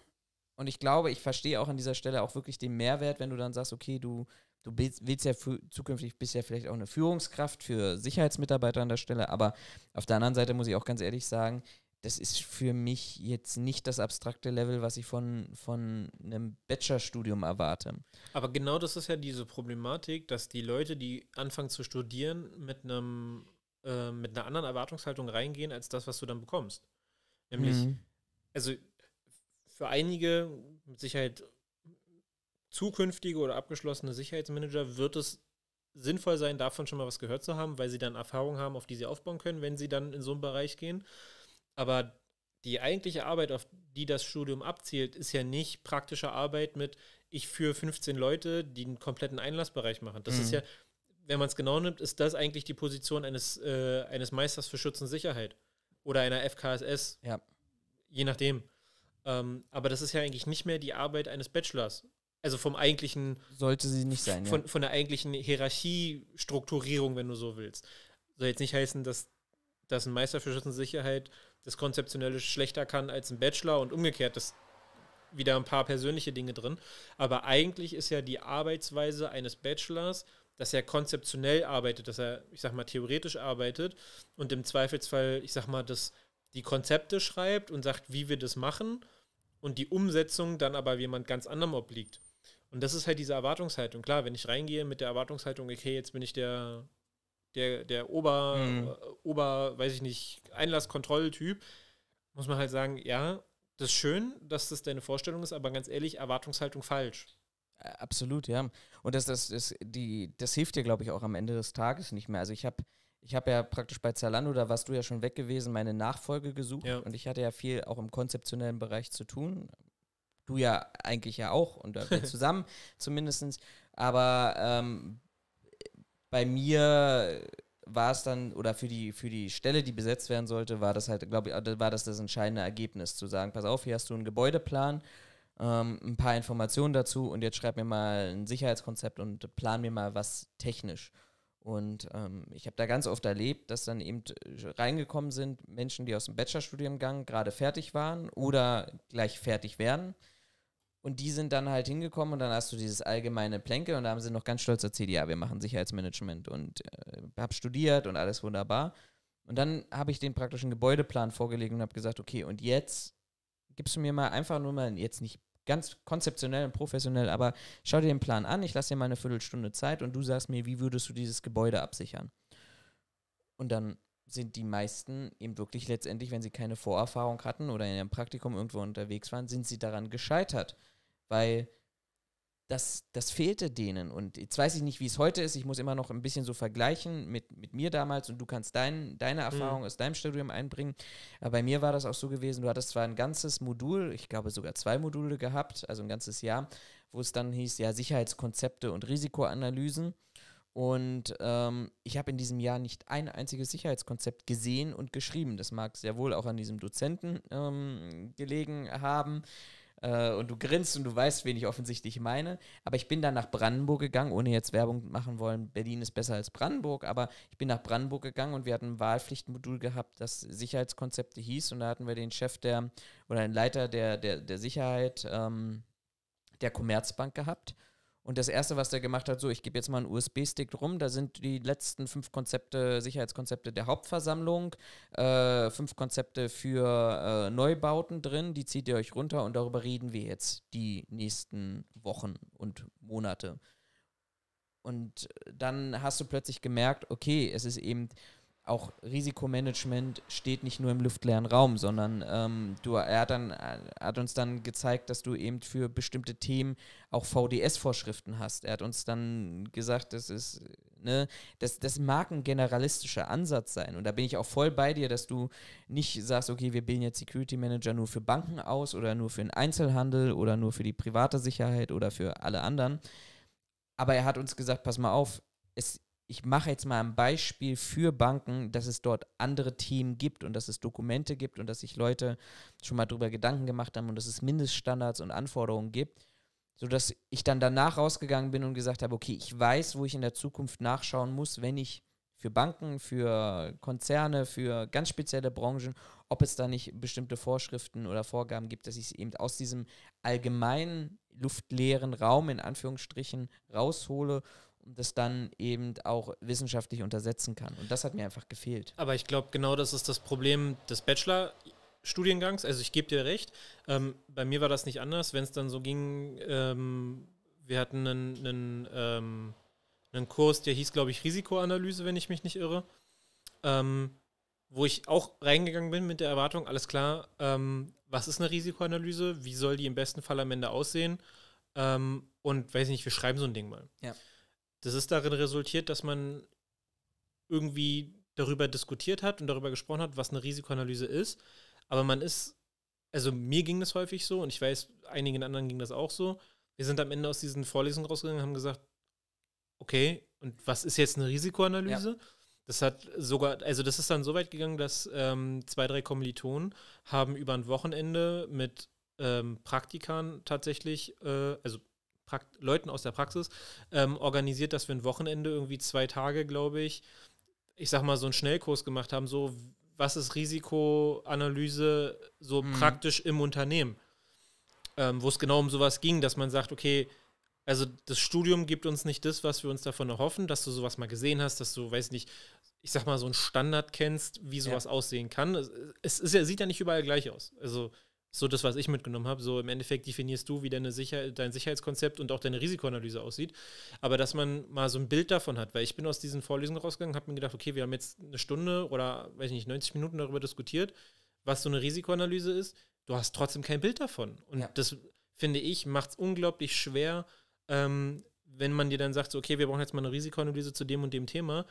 Und ich glaube, ich verstehe auch an dieser Stelle auch wirklich den Mehrwert, wenn du dann sagst, okay, du, du willst, willst ja zukünftig bist ja vielleicht auch eine Führungskraft für Sicherheitsmitarbeiter an der Stelle, aber auf der anderen Seite muss ich auch ganz ehrlich sagen, das ist für mich jetzt nicht das abstrakte Level, was ich von, von einem Bachelorstudium erwarte. Aber genau das ist ja diese Problematik, dass die Leute, die anfangen zu studieren, mit einem äh, mit einer anderen Erwartungshaltung reingehen, als das, was du dann bekommst. Nämlich, mhm. also für einige mit Sicherheit zukünftige oder abgeschlossene Sicherheitsmanager wird es sinnvoll sein, davon schon mal was gehört zu haben, weil sie dann Erfahrungen haben, auf die sie aufbauen können, wenn sie dann in so einen Bereich gehen. Aber die eigentliche Arbeit, auf die das Studium abzielt, ist ja nicht praktische Arbeit mit, ich führe 15 Leute, die einen kompletten Einlassbereich machen. Das mhm. ist ja, wenn man es genau nimmt, ist das eigentlich die Position eines, äh, eines Meisters für Schutz und Sicherheit oder einer FKSS. Ja. Je nachdem. Ähm, aber das ist ja eigentlich nicht mehr die Arbeit eines Bachelors. Also vom eigentlichen. Sollte sie nicht sein. Von, ja. von der eigentlichen Hierarchiestrukturierung, wenn du so willst. Soll jetzt nicht heißen, dass, dass ein Meister für Schutz und Sicherheit das Konzeptionelle schlechter kann als ein Bachelor und umgekehrt. Das wieder ein paar persönliche Dinge drin. Aber eigentlich ist ja die Arbeitsweise eines Bachelors, dass er konzeptionell arbeitet, dass er, ich sag mal, theoretisch arbeitet und im Zweifelsfall, ich sag mal, das, die Konzepte schreibt und sagt, wie wir das machen und die Umsetzung dann aber jemand ganz anderem obliegt. Und das ist halt diese Erwartungshaltung. Klar, wenn ich reingehe mit der Erwartungshaltung, okay, jetzt bin ich der der, der Ober, mhm. Ober, weiß ich nicht, Einlasskontrolltyp, muss man halt sagen, ja, das ist schön, dass das deine Vorstellung ist, aber ganz ehrlich, Erwartungshaltung falsch. Absolut, ja. Und das, das, das, die, das hilft dir, glaube ich, auch am Ende des Tages nicht mehr. Also ich habe ich hab ja praktisch bei Zalando, da warst du ja schon weg gewesen, meine Nachfolge gesucht. Ja. Und ich hatte ja viel auch im konzeptionellen Bereich zu tun. Du ja eigentlich ja auch und wir zusammen zumindest. Aber ähm, bei mir war es dann, oder für die, für die Stelle, die besetzt werden sollte, war das halt, glaube ich, äh, war das das entscheidende Ergebnis, zu sagen, pass auf, hier hast du einen Gebäudeplan, ähm, ein paar Informationen dazu und jetzt schreib mir mal ein Sicherheitskonzept und plan mir mal was technisch. Und ähm, ich habe da ganz oft erlebt, dass dann eben äh, reingekommen sind Menschen, die aus dem Bachelorstudiengang gerade fertig waren oder gleich fertig werden und die sind dann halt hingekommen und dann hast du dieses allgemeine Plänkel und da haben sie noch ganz stolz erzählt, ja, wir machen Sicherheitsmanagement und äh, hab studiert und alles wunderbar. Und dann habe ich den praktischen Gebäudeplan vorgelegt und habe gesagt, okay, und jetzt gibst du mir mal einfach nur mal, jetzt nicht ganz konzeptionell und professionell, aber schau dir den Plan an, ich lasse dir mal eine Viertelstunde Zeit und du sagst mir, wie würdest du dieses Gebäude absichern? Und dann sind die meisten eben wirklich letztendlich, wenn sie keine Vorerfahrung hatten oder in einem Praktikum irgendwo unterwegs waren, sind sie daran gescheitert weil das, das fehlte denen. Und jetzt weiß ich nicht, wie es heute ist. Ich muss immer noch ein bisschen so vergleichen mit, mit mir damals und du kannst dein, deine mhm. Erfahrung mhm. aus deinem Studium einbringen. Aber bei mir war das auch so gewesen, du hattest zwar ein ganzes Modul, ich glaube sogar zwei Module gehabt, also ein ganzes Jahr, wo es dann hieß, ja, Sicherheitskonzepte und Risikoanalysen. Und ähm, ich habe in diesem Jahr nicht ein einziges Sicherheitskonzept gesehen und geschrieben. Das mag sehr wohl auch an diesem Dozenten ähm, gelegen haben. Äh, und du grinst und du weißt, wen ich offensichtlich meine. Aber ich bin dann nach Brandenburg gegangen, ohne jetzt Werbung machen wollen. Berlin ist besser als Brandenburg, aber ich bin nach Brandenburg gegangen und wir hatten ein Wahlpflichtmodul gehabt, das Sicherheitskonzepte hieß. Und da hatten wir den Chef der oder den Leiter der, der, der Sicherheit ähm, der Commerzbank gehabt. Und das erste, was der gemacht hat, so, ich gebe jetzt mal einen USB-Stick drum, da sind die letzten fünf Konzepte, Sicherheitskonzepte der Hauptversammlung, äh, fünf Konzepte für äh, Neubauten drin, die zieht ihr euch runter und darüber reden wir jetzt die nächsten Wochen und Monate. Und äh, dann hast du plötzlich gemerkt, okay, es ist eben auch Risikomanagement steht nicht nur im luftleeren Raum, sondern ähm, du, er hat, dann, hat uns dann gezeigt, dass du eben für bestimmte Themen auch VDS-Vorschriften hast. Er hat uns dann gesagt, das ist, ne, das, das mag ein generalistischer Ansatz sein. Und da bin ich auch voll bei dir, dass du nicht sagst, okay, wir bilden jetzt Security Manager nur für Banken aus oder nur für den Einzelhandel oder nur für die private Sicherheit oder für alle anderen. Aber er hat uns gesagt, pass mal auf, es ist ich mache jetzt mal ein Beispiel für Banken, dass es dort andere Themen gibt und dass es Dokumente gibt und dass sich Leute schon mal darüber Gedanken gemacht haben und dass es Mindeststandards und Anforderungen gibt, sodass ich dann danach rausgegangen bin und gesagt habe, okay, ich weiß, wo ich in der Zukunft nachschauen muss, wenn ich für Banken, für Konzerne, für ganz spezielle Branchen, ob es da nicht bestimmte Vorschriften oder Vorgaben gibt, dass ich es eben aus diesem allgemeinen luftleeren Raum in Anführungsstrichen raushole und das dann eben auch wissenschaftlich untersetzen kann. Und das hat mir einfach gefehlt. Aber ich glaube, genau das ist das Problem des Bachelor. Studiengangs, also ich gebe dir recht, ähm, bei mir war das nicht anders, wenn es dann so ging, ähm, wir hatten einen, ähm, Kurs, der hieß, glaube ich, Risikoanalyse, wenn ich mich nicht irre, ähm, wo ich auch reingegangen bin mit der Erwartung, alles klar, ähm, was ist eine Risikoanalyse, wie soll die im besten Fall am Ende aussehen ähm, und weiß nicht, wir schreiben so ein Ding mal. Ja. Das ist darin resultiert, dass man irgendwie darüber diskutiert hat und darüber gesprochen hat, was eine Risikoanalyse ist. Aber man ist, also mir ging das häufig so und ich weiß, einigen anderen ging das auch so. Wir sind am Ende aus diesen Vorlesungen rausgegangen und haben gesagt, okay, und was ist jetzt eine Risikoanalyse? Ja. Das hat sogar, also das ist dann so weit gegangen, dass ähm, zwei, drei Kommilitonen haben über ein Wochenende mit ähm, Praktikern tatsächlich, äh, also Prakt Leuten aus der Praxis ähm, organisiert, dass wir ein Wochenende irgendwie zwei Tage, glaube ich, ich sag mal, so einen Schnellkurs gemacht haben, so was ist Risikoanalyse so mhm. praktisch im Unternehmen, ähm, wo es genau um sowas ging, dass man sagt, okay, also das Studium gibt uns nicht das, was wir uns davon erhoffen, dass du sowas mal gesehen hast, dass du, weiß nicht, ich sag mal, so einen Standard kennst, wie sowas ja. aussehen kann. Es, es, ist, es sieht ja nicht überall gleich aus. Also so das, was ich mitgenommen habe. So im Endeffekt definierst du, wie deine Sicher dein Sicherheitskonzept und auch deine Risikoanalyse aussieht. Aber dass man mal so ein Bild davon hat, weil ich bin aus diesen Vorlesungen rausgegangen, habe mir gedacht, okay, wir haben jetzt eine Stunde oder, weiß ich nicht, 90 Minuten darüber diskutiert, was so eine Risikoanalyse ist. Du hast trotzdem kein Bild davon. Und ja. das, finde ich, macht es unglaublich schwer, ähm, wenn man dir dann sagt, so, okay, wir brauchen jetzt mal eine Risikoanalyse zu dem und dem Thema,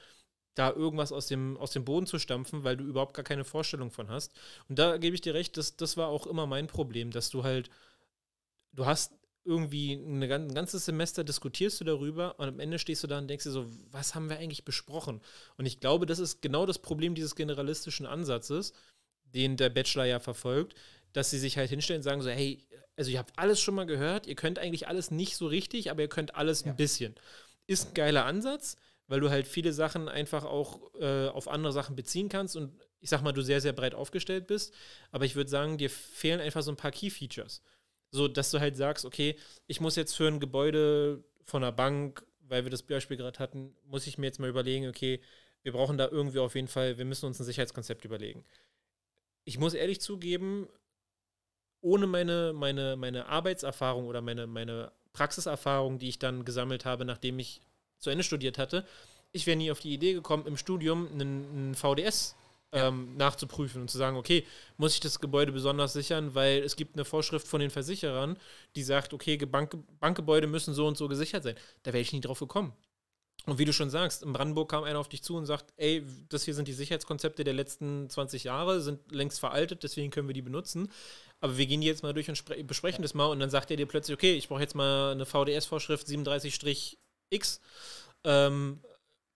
da irgendwas aus dem, aus dem Boden zu stampfen, weil du überhaupt gar keine Vorstellung von hast. Und da gebe ich dir recht, das, das war auch immer mein Problem, dass du halt, du hast irgendwie eine, ein ganzes Semester diskutierst du darüber und am Ende stehst du da und denkst dir so, was haben wir eigentlich besprochen? Und ich glaube, das ist genau das Problem dieses generalistischen Ansatzes, den der Bachelor ja verfolgt, dass sie sich halt hinstellen und sagen so, hey, also ihr habt alles schon mal gehört, ihr könnt eigentlich alles nicht so richtig, aber ihr könnt alles ja. ein bisschen. Ist ein geiler Ansatz, weil du halt viele Sachen einfach auch äh, auf andere Sachen beziehen kannst und ich sag mal, du sehr, sehr breit aufgestellt bist. Aber ich würde sagen, dir fehlen einfach so ein paar Key-Features. So, dass du halt sagst, okay, ich muss jetzt für ein Gebäude von einer Bank, weil wir das Beispiel gerade hatten, muss ich mir jetzt mal überlegen, okay, wir brauchen da irgendwie auf jeden Fall, wir müssen uns ein Sicherheitskonzept überlegen. Ich muss ehrlich zugeben, ohne meine, meine, meine Arbeitserfahrung oder meine, meine Praxiserfahrung, die ich dann gesammelt habe, nachdem ich zu Ende studiert hatte, ich wäre nie auf die Idee gekommen, im Studium einen, einen VDS ja. Ähm, nachzuprüfen und zu sagen, okay, muss ich das Gebäude besonders sichern, weil es gibt eine Vorschrift von den Versicherern, die sagt, okay, Bank, Bankgebäude müssen so und so gesichert sein. Da wäre ich nie drauf gekommen. Und wie du schon sagst, in Brandenburg kam einer auf dich zu und sagt, ey, das hier sind die Sicherheitskonzepte der letzten 20 Jahre, sind längst veraltet, deswegen können wir die benutzen. Aber wir gehen die jetzt mal durch und besprechen ja. das mal und dann sagt er dir plötzlich, okay, ich brauche jetzt mal eine VDS-Vorschrift 37- X. Ähm,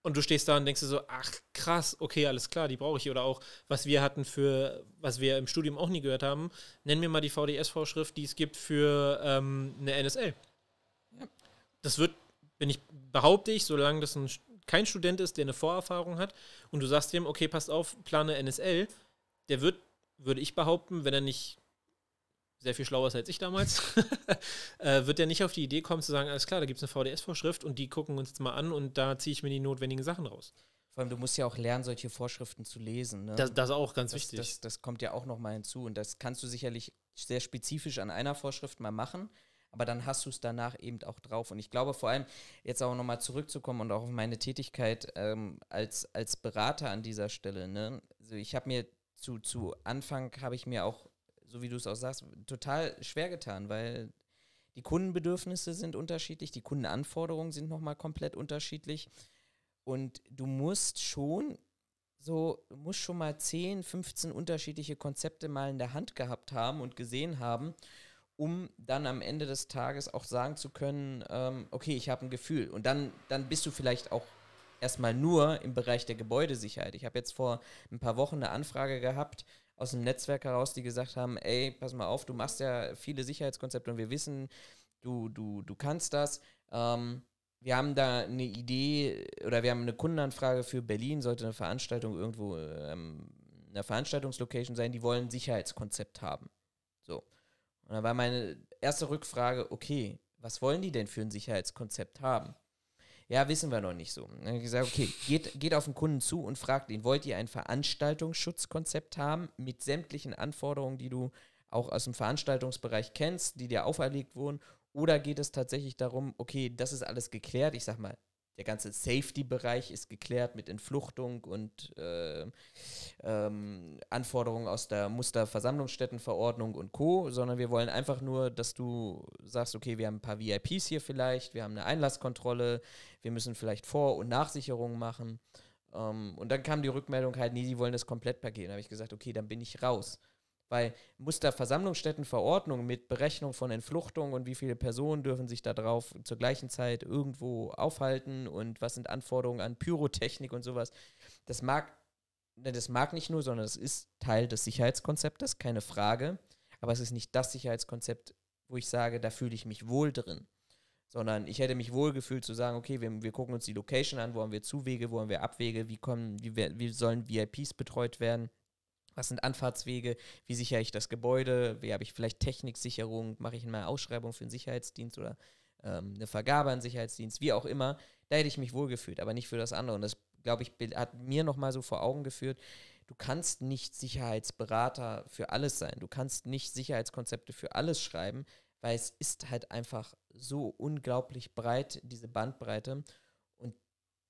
und du stehst da und denkst dir so, ach krass, okay, alles klar, die brauche ich. Oder auch, was wir hatten für, was wir im Studium auch nie gehört haben, nenn mir mal die VDS-Vorschrift, die es gibt für ähm, eine NSL. Ja. Das wird, wenn ich, behaupte ich, solange das ein, kein Student ist, der eine Vorerfahrung hat und du sagst dem, okay, passt auf, plane NSL, der wird, würde ich behaupten, wenn er nicht sehr viel schlauer ist als ich damals, äh, wird er nicht auf die Idee kommen zu sagen, alles klar, da gibt es eine VDS-Vorschrift und die gucken uns jetzt mal an und da ziehe ich mir die notwendigen Sachen raus. Vor allem, du musst ja auch lernen, solche Vorschriften zu lesen. Ne? Das, das auch ganz das, wichtig. Das, das, kommt ja auch nochmal hinzu. Und das kannst du sicherlich sehr spezifisch an einer Vorschrift mal machen, aber dann hast du es danach eben auch drauf. Und ich glaube vor allem, jetzt auch nochmal zurückzukommen und auch auf meine Tätigkeit ähm, als, als Berater an dieser Stelle. Ne? Also ich habe mir zu, zu Anfang habe ich mir auch so wie du es auch sagst, total schwer getan, weil die Kundenbedürfnisse sind unterschiedlich, die Kundenanforderungen sind nochmal komplett unterschiedlich. Und du musst schon so, du musst schon mal 10, 15 unterschiedliche Konzepte mal in der Hand gehabt haben und gesehen haben, um dann am Ende des Tages auch sagen zu können, ähm, okay, ich habe ein Gefühl. Und dann, dann bist du vielleicht auch erstmal nur im Bereich der Gebäudesicherheit. Ich habe jetzt vor ein paar Wochen eine Anfrage gehabt aus dem Netzwerk heraus, die gesagt haben, ey, pass mal auf, du machst ja viele Sicherheitskonzepte und wir wissen, du, du, du kannst das. Ähm, wir haben da eine Idee oder wir haben eine Kundenanfrage für Berlin, sollte eine Veranstaltung irgendwo, ähm, eine Veranstaltungslocation sein, die wollen ein Sicherheitskonzept haben. So. Und da war meine erste Rückfrage, okay, was wollen die denn für ein Sicherheitskonzept haben? Ja, wissen wir noch nicht so. Dann habe ich gesagt, okay, geht, geht auf den Kunden zu und fragt ihn, wollt ihr ein Veranstaltungsschutzkonzept haben mit sämtlichen Anforderungen, die du auch aus dem Veranstaltungsbereich kennst, die dir auferlegt wurden? Oder geht es tatsächlich darum, okay, das ist alles geklärt, ich sag mal, der ganze Safety-Bereich ist geklärt mit Entfluchtung und äh, ähm, Anforderungen aus der Musterversammlungsstättenverordnung und Co., sondern wir wollen einfach nur, dass du sagst, okay, wir haben ein paar VIPs hier vielleicht, wir haben eine Einlasskontrolle, wir müssen vielleicht Vor- und Nachsicherungen machen. Ähm, und dann kam die Rückmeldung halt, nee, die wollen das komplett Komplettpaket. Da habe ich gesagt, okay, dann bin ich raus bei Musterversammlungsstättenverordnung mit Berechnung von Entfluchtung und wie viele Personen dürfen sich da drauf zur gleichen Zeit irgendwo aufhalten und was sind Anforderungen an Pyrotechnik und sowas. Das mag, ne, das mag nicht nur, sondern es ist Teil des Sicherheitskonzeptes, keine Frage. Aber es ist nicht das Sicherheitskonzept, wo ich sage, da fühle ich mich wohl drin sondern ich hätte mich wohl gefühlt zu sagen, okay, wir, wir, gucken uns die Location an, wo haben wir Zuwege, wo haben wir Abwege, wie, kommen, wie, wie sollen VIPs betreut werden, was sind Anfahrtswege? Wie sichere ich das Gebäude? Wie habe ich vielleicht Techniksicherung? Mache ich eine Ausschreibung für einen Sicherheitsdienst oder ähm, eine Vergabe an Sicherheitsdienst? Wie auch immer. Da hätte ich mich wohlgefühlt, aber nicht für das andere. Und das, glaube ich, hat mir nochmal so vor Augen geführt, du kannst nicht Sicherheitsberater für alles sein. Du kannst nicht Sicherheitskonzepte für alles schreiben, weil es ist halt einfach so unglaublich breit, diese Bandbreite. Und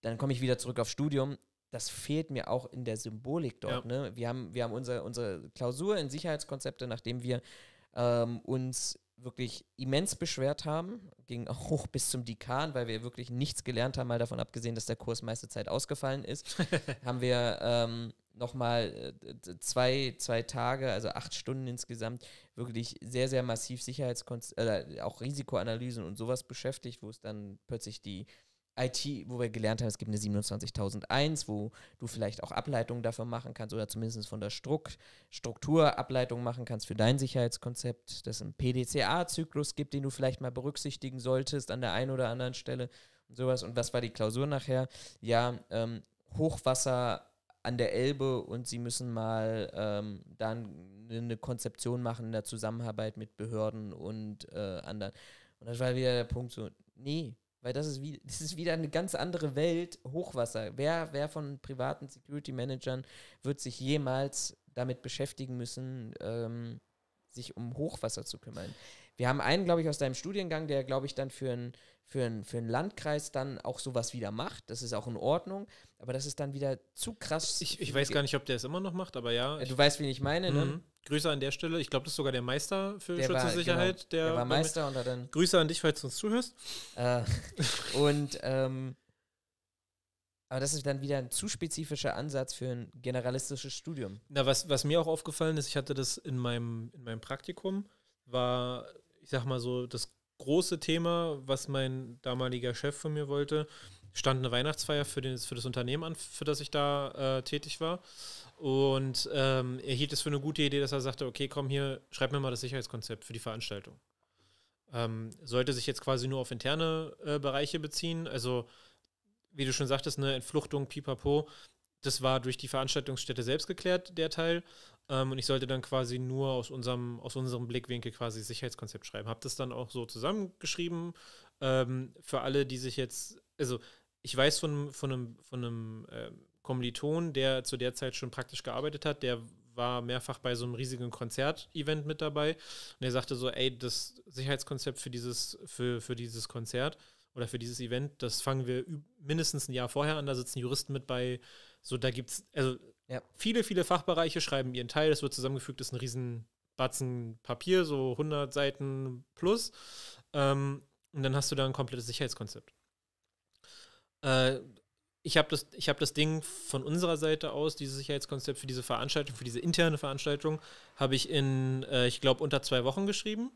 dann komme ich wieder zurück aufs Studium das fehlt mir auch in der Symbolik dort. Ja. Ne? Wir haben, wir haben unsere, unsere Klausur in Sicherheitskonzepte, nachdem wir ähm, uns wirklich immens beschwert haben, ging auch hoch bis zum Dekan, weil wir wirklich nichts gelernt haben, mal davon abgesehen, dass der Kurs meiste Zeit ausgefallen ist, haben wir ähm, nochmal äh, zwei, zwei Tage, also acht Stunden insgesamt, wirklich sehr, sehr massiv Sicherheitskonzepte, äh, auch Risikoanalysen und sowas beschäftigt, wo es dann plötzlich die IT, wo wir gelernt haben, es gibt eine 27001, wo du vielleicht auch Ableitungen dafür machen kannst oder zumindest von der Strukt Struktur Ableitungen machen kannst für dein Sicherheitskonzept, dass es einen PDCA-Zyklus gibt, den du vielleicht mal berücksichtigen solltest an der einen oder anderen Stelle und sowas. Und was war die Klausur nachher? Ja, ähm, Hochwasser an der Elbe und sie müssen mal ähm, dann eine Konzeption machen in der Zusammenarbeit mit Behörden und äh, anderen. Und das war wieder der Punkt so, nee, weil das ist, wie, das ist wieder eine ganz andere Welt, Hochwasser. Wer, wer von privaten Security-Managern wird sich jemals damit beschäftigen müssen, ähm, sich um Hochwasser zu kümmern? Wir haben einen, glaube ich, aus deinem Studiengang, der, glaube ich, dann für einen für für ein Landkreis dann auch sowas wieder macht. Das ist auch in Ordnung. Aber das ist dann wieder zu krass. Ich, ich weiß gar nicht, ob der es immer noch macht, aber ja. ja du weißt, wen ich meine, ne? Mhm. Grüße an der Stelle. Ich glaube, das ist sogar der Meister für der und Sicherheit. genau, der, der, war Meister und hat dann. Grüße an dich, falls du uns zuhörst. Äh, und ähm, aber das ist dann wieder ein zu spezifischer Ansatz für ein generalistisches Studium. Na, was, was mir auch aufgefallen ist, ich hatte das in meinem, in meinem Praktikum, war, ich sag mal so, das große Thema, was mein damaliger Chef von mir wollte, stand eine Weihnachtsfeier für, den, für das Unternehmen an, für das ich da äh, tätig war. Und ähm, er hielt es für eine gute Idee, dass er sagte, okay, komm hier, schreib mir mal das Sicherheitskonzept für die Veranstaltung. Ähm, sollte sich jetzt quasi nur auf interne äh, Bereiche beziehen. Also, wie du schon sagtest, eine Entfluchtung, pipapo. Das war durch die Veranstaltungsstätte selbst geklärt, der Teil. Ähm, und ich sollte dann quasi nur aus unserem, aus unserem Blickwinkel quasi Sicherheitskonzept schreiben. Hab das dann auch so zusammengeschrieben. Ähm, für alle, die sich jetzt, also ich weiß von, von einem, von einem äh, Kommiliton, der zu der Zeit schon praktisch gearbeitet hat, der war mehrfach bei so einem riesigen Konzertevent mit dabei und er sagte so, ey, das Sicherheitskonzept für dieses, für, für dieses Konzert oder für dieses Event, das fangen wir mindestens ein Jahr vorher an, da sitzen Juristen mit bei, so da gibt's, also ja. viele, viele Fachbereiche schreiben ihren Teil, das wird zusammengefügt, das ist ein riesen Batzen Papier, so 100 Seiten plus ähm, und dann hast du da ein komplettes Sicherheitskonzept. Äh, ich habe das, hab das Ding von unserer Seite aus, dieses Sicherheitskonzept für diese Veranstaltung, für diese interne Veranstaltung, habe ich in, äh, ich glaube, unter zwei Wochen geschrieben.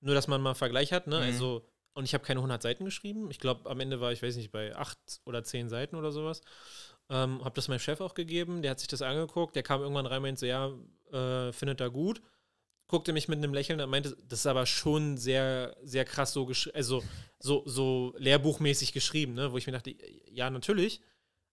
Nur, dass man mal einen Vergleich hat. Ne? Mhm. Also, und ich habe keine 100 Seiten geschrieben. Ich glaube, am Ende war ich, weiß nicht, bei acht oder zehn Seiten oder sowas. Ähm, habe das meinem Chef auch gegeben. Der hat sich das angeguckt. Der kam irgendwann rein und meinte ja, äh, findet er gut guckte mich mit einem Lächeln und meinte, das ist aber schon sehr, sehr krass so, also, so, so lehrbuchmäßig geschrieben, ne? wo ich mir dachte, ja, natürlich,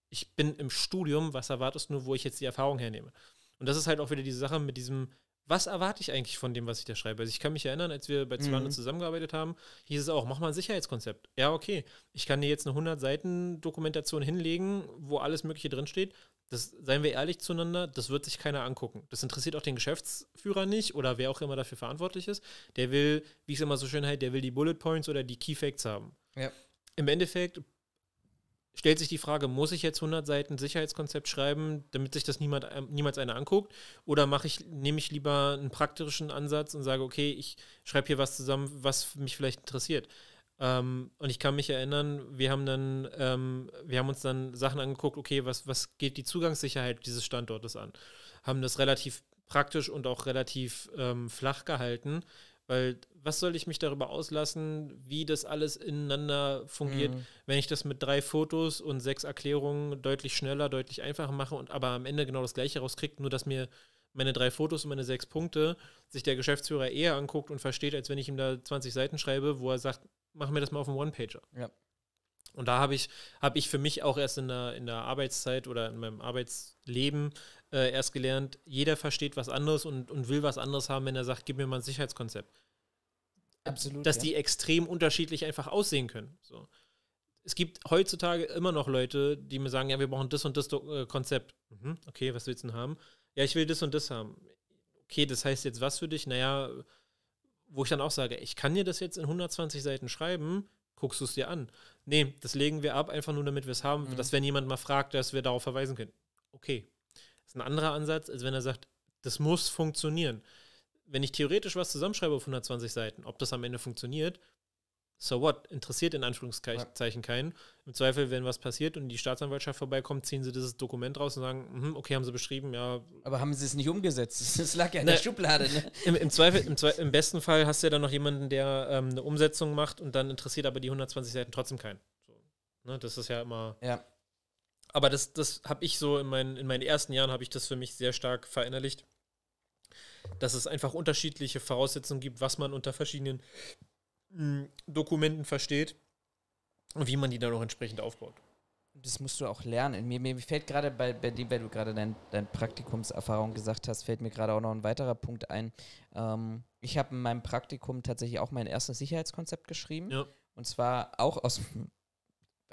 ich bin im Studium, was erwartest du, wo ich jetzt die Erfahrung hernehme? Und das ist halt auch wieder diese Sache mit diesem, was erwarte ich eigentlich von dem, was ich da schreibe? Also ich kann mich erinnern, als wir bei Zwano mhm. zusammengearbeitet haben, hieß es auch, mach mal ein Sicherheitskonzept. Ja, okay, ich kann dir jetzt eine 100 Seiten Dokumentation hinlegen, wo alles Mögliche drinsteht das, seien wir ehrlich zueinander, das wird sich keiner angucken. Das interessiert auch den Geschäftsführer nicht oder wer auch immer dafür verantwortlich ist. Der will, wie es immer so schön heißt, der will die Bullet Points oder die Key Facts haben. Ja. Im Endeffekt stellt sich die Frage, muss ich jetzt 100 Seiten Sicherheitskonzept schreiben, damit sich das niemand, ähm, niemals einer anguckt? Oder mache ich, nehme ich lieber einen praktischen Ansatz und sage, okay, ich schreibe hier was zusammen, was mich vielleicht interessiert. Ähm, und ich kann mich erinnern, wir haben dann, ähm, wir haben uns dann Sachen angeguckt, okay, was, was geht die Zugangssicherheit dieses Standortes an? Haben das relativ praktisch und auch relativ ähm, flach gehalten, weil was soll ich mich darüber auslassen, wie das alles ineinander fungiert, mhm. wenn ich das mit drei Fotos und sechs Erklärungen deutlich schneller, deutlich einfacher mache und aber am Ende genau das gleiche rauskriegt, nur dass mir meine drei Fotos und meine sechs Punkte sich der Geschäftsführer eher anguckt und versteht, als wenn ich ihm da 20 Seiten schreibe, wo er sagt, machen wir das mal auf dem One-Pager. Ja. Und da habe ich, hab ich für mich auch erst in der, in der Arbeitszeit oder in meinem Arbeitsleben äh, erst gelernt, jeder versteht was anderes und, und will was anderes haben, wenn er sagt, gib mir mal ein Sicherheitskonzept. Absolut. Dass ja. die extrem unterschiedlich einfach aussehen können. So. Es gibt heutzutage immer noch Leute, die mir sagen, ja, wir brauchen das und das äh, Konzept. Mhm, okay, was willst du denn haben? Ja, ich will das und das haben. Okay, das heißt jetzt was für dich? Naja, äh, wo ich dann auch sage, ich kann dir das jetzt in 120 Seiten schreiben, guckst du es dir an. Nee, das legen wir ab, einfach nur damit wir es haben, mhm. dass wenn jemand mal fragt, dass wir darauf verweisen können. Okay. Das ist ein anderer Ansatz, als wenn er sagt, das muss funktionieren. Wenn ich theoretisch was zusammenschreibe auf 120 Seiten, ob das am Ende funktioniert, so what, interessiert in Anführungszeichen keinen. Im Zweifel, wenn was passiert und die Staatsanwaltschaft vorbeikommt, ziehen sie dieses Dokument raus und sagen, mhm, okay, haben sie beschrieben, ja. Aber haben sie es nicht umgesetzt? Das lag ja in ne, der Schublade. Ne? Im, Im, Zweifel, im, im besten Fall hast du ja dann noch jemanden, der ähm, eine Umsetzung macht und dann interessiert aber die 120 Seiten trotzdem keinen. So, ne, das ist ja immer. Ja. Aber das, das habe ich so in meinen, in meinen ersten Jahren habe ich das für mich sehr stark verinnerlicht, dass es einfach unterschiedliche Voraussetzungen gibt, was man unter verschiedenen hm, Dokumenten versteht und wie man die dann auch entsprechend aufbaut. Das musst du auch lernen. Mir, mir fällt gerade bei, bei dem, weil du gerade dein, dein Praktikumserfahrung gesagt hast, fällt mir gerade auch noch ein weiterer Punkt ein. Ähm, ich habe in meinem Praktikum tatsächlich auch mein erstes Sicherheitskonzept geschrieben. Ja. Und zwar auch aus,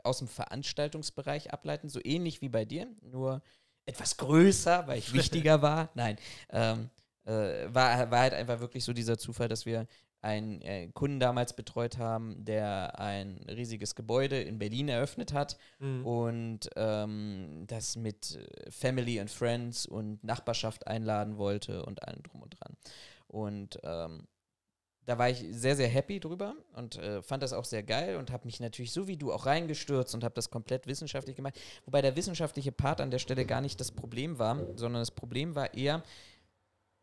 aus dem Veranstaltungsbereich ableiten, so ähnlich wie bei dir, nur etwas größer, weil ich wichtiger war. Nein, ähm, äh, war, war halt einfach wirklich so dieser Zufall, dass wir einen äh, Kunden damals betreut haben, der ein riesiges Gebäude in Berlin eröffnet hat mhm. und ähm, das mit äh, Family and Friends und Nachbarschaft einladen wollte und allem drum und dran. Und ähm, da war ich sehr, sehr happy drüber und äh, fand das auch sehr geil und habe mich natürlich so wie du auch reingestürzt und habe das komplett wissenschaftlich gemacht. Wobei der wissenschaftliche Part an der Stelle gar nicht das Problem war, sondern das Problem war eher,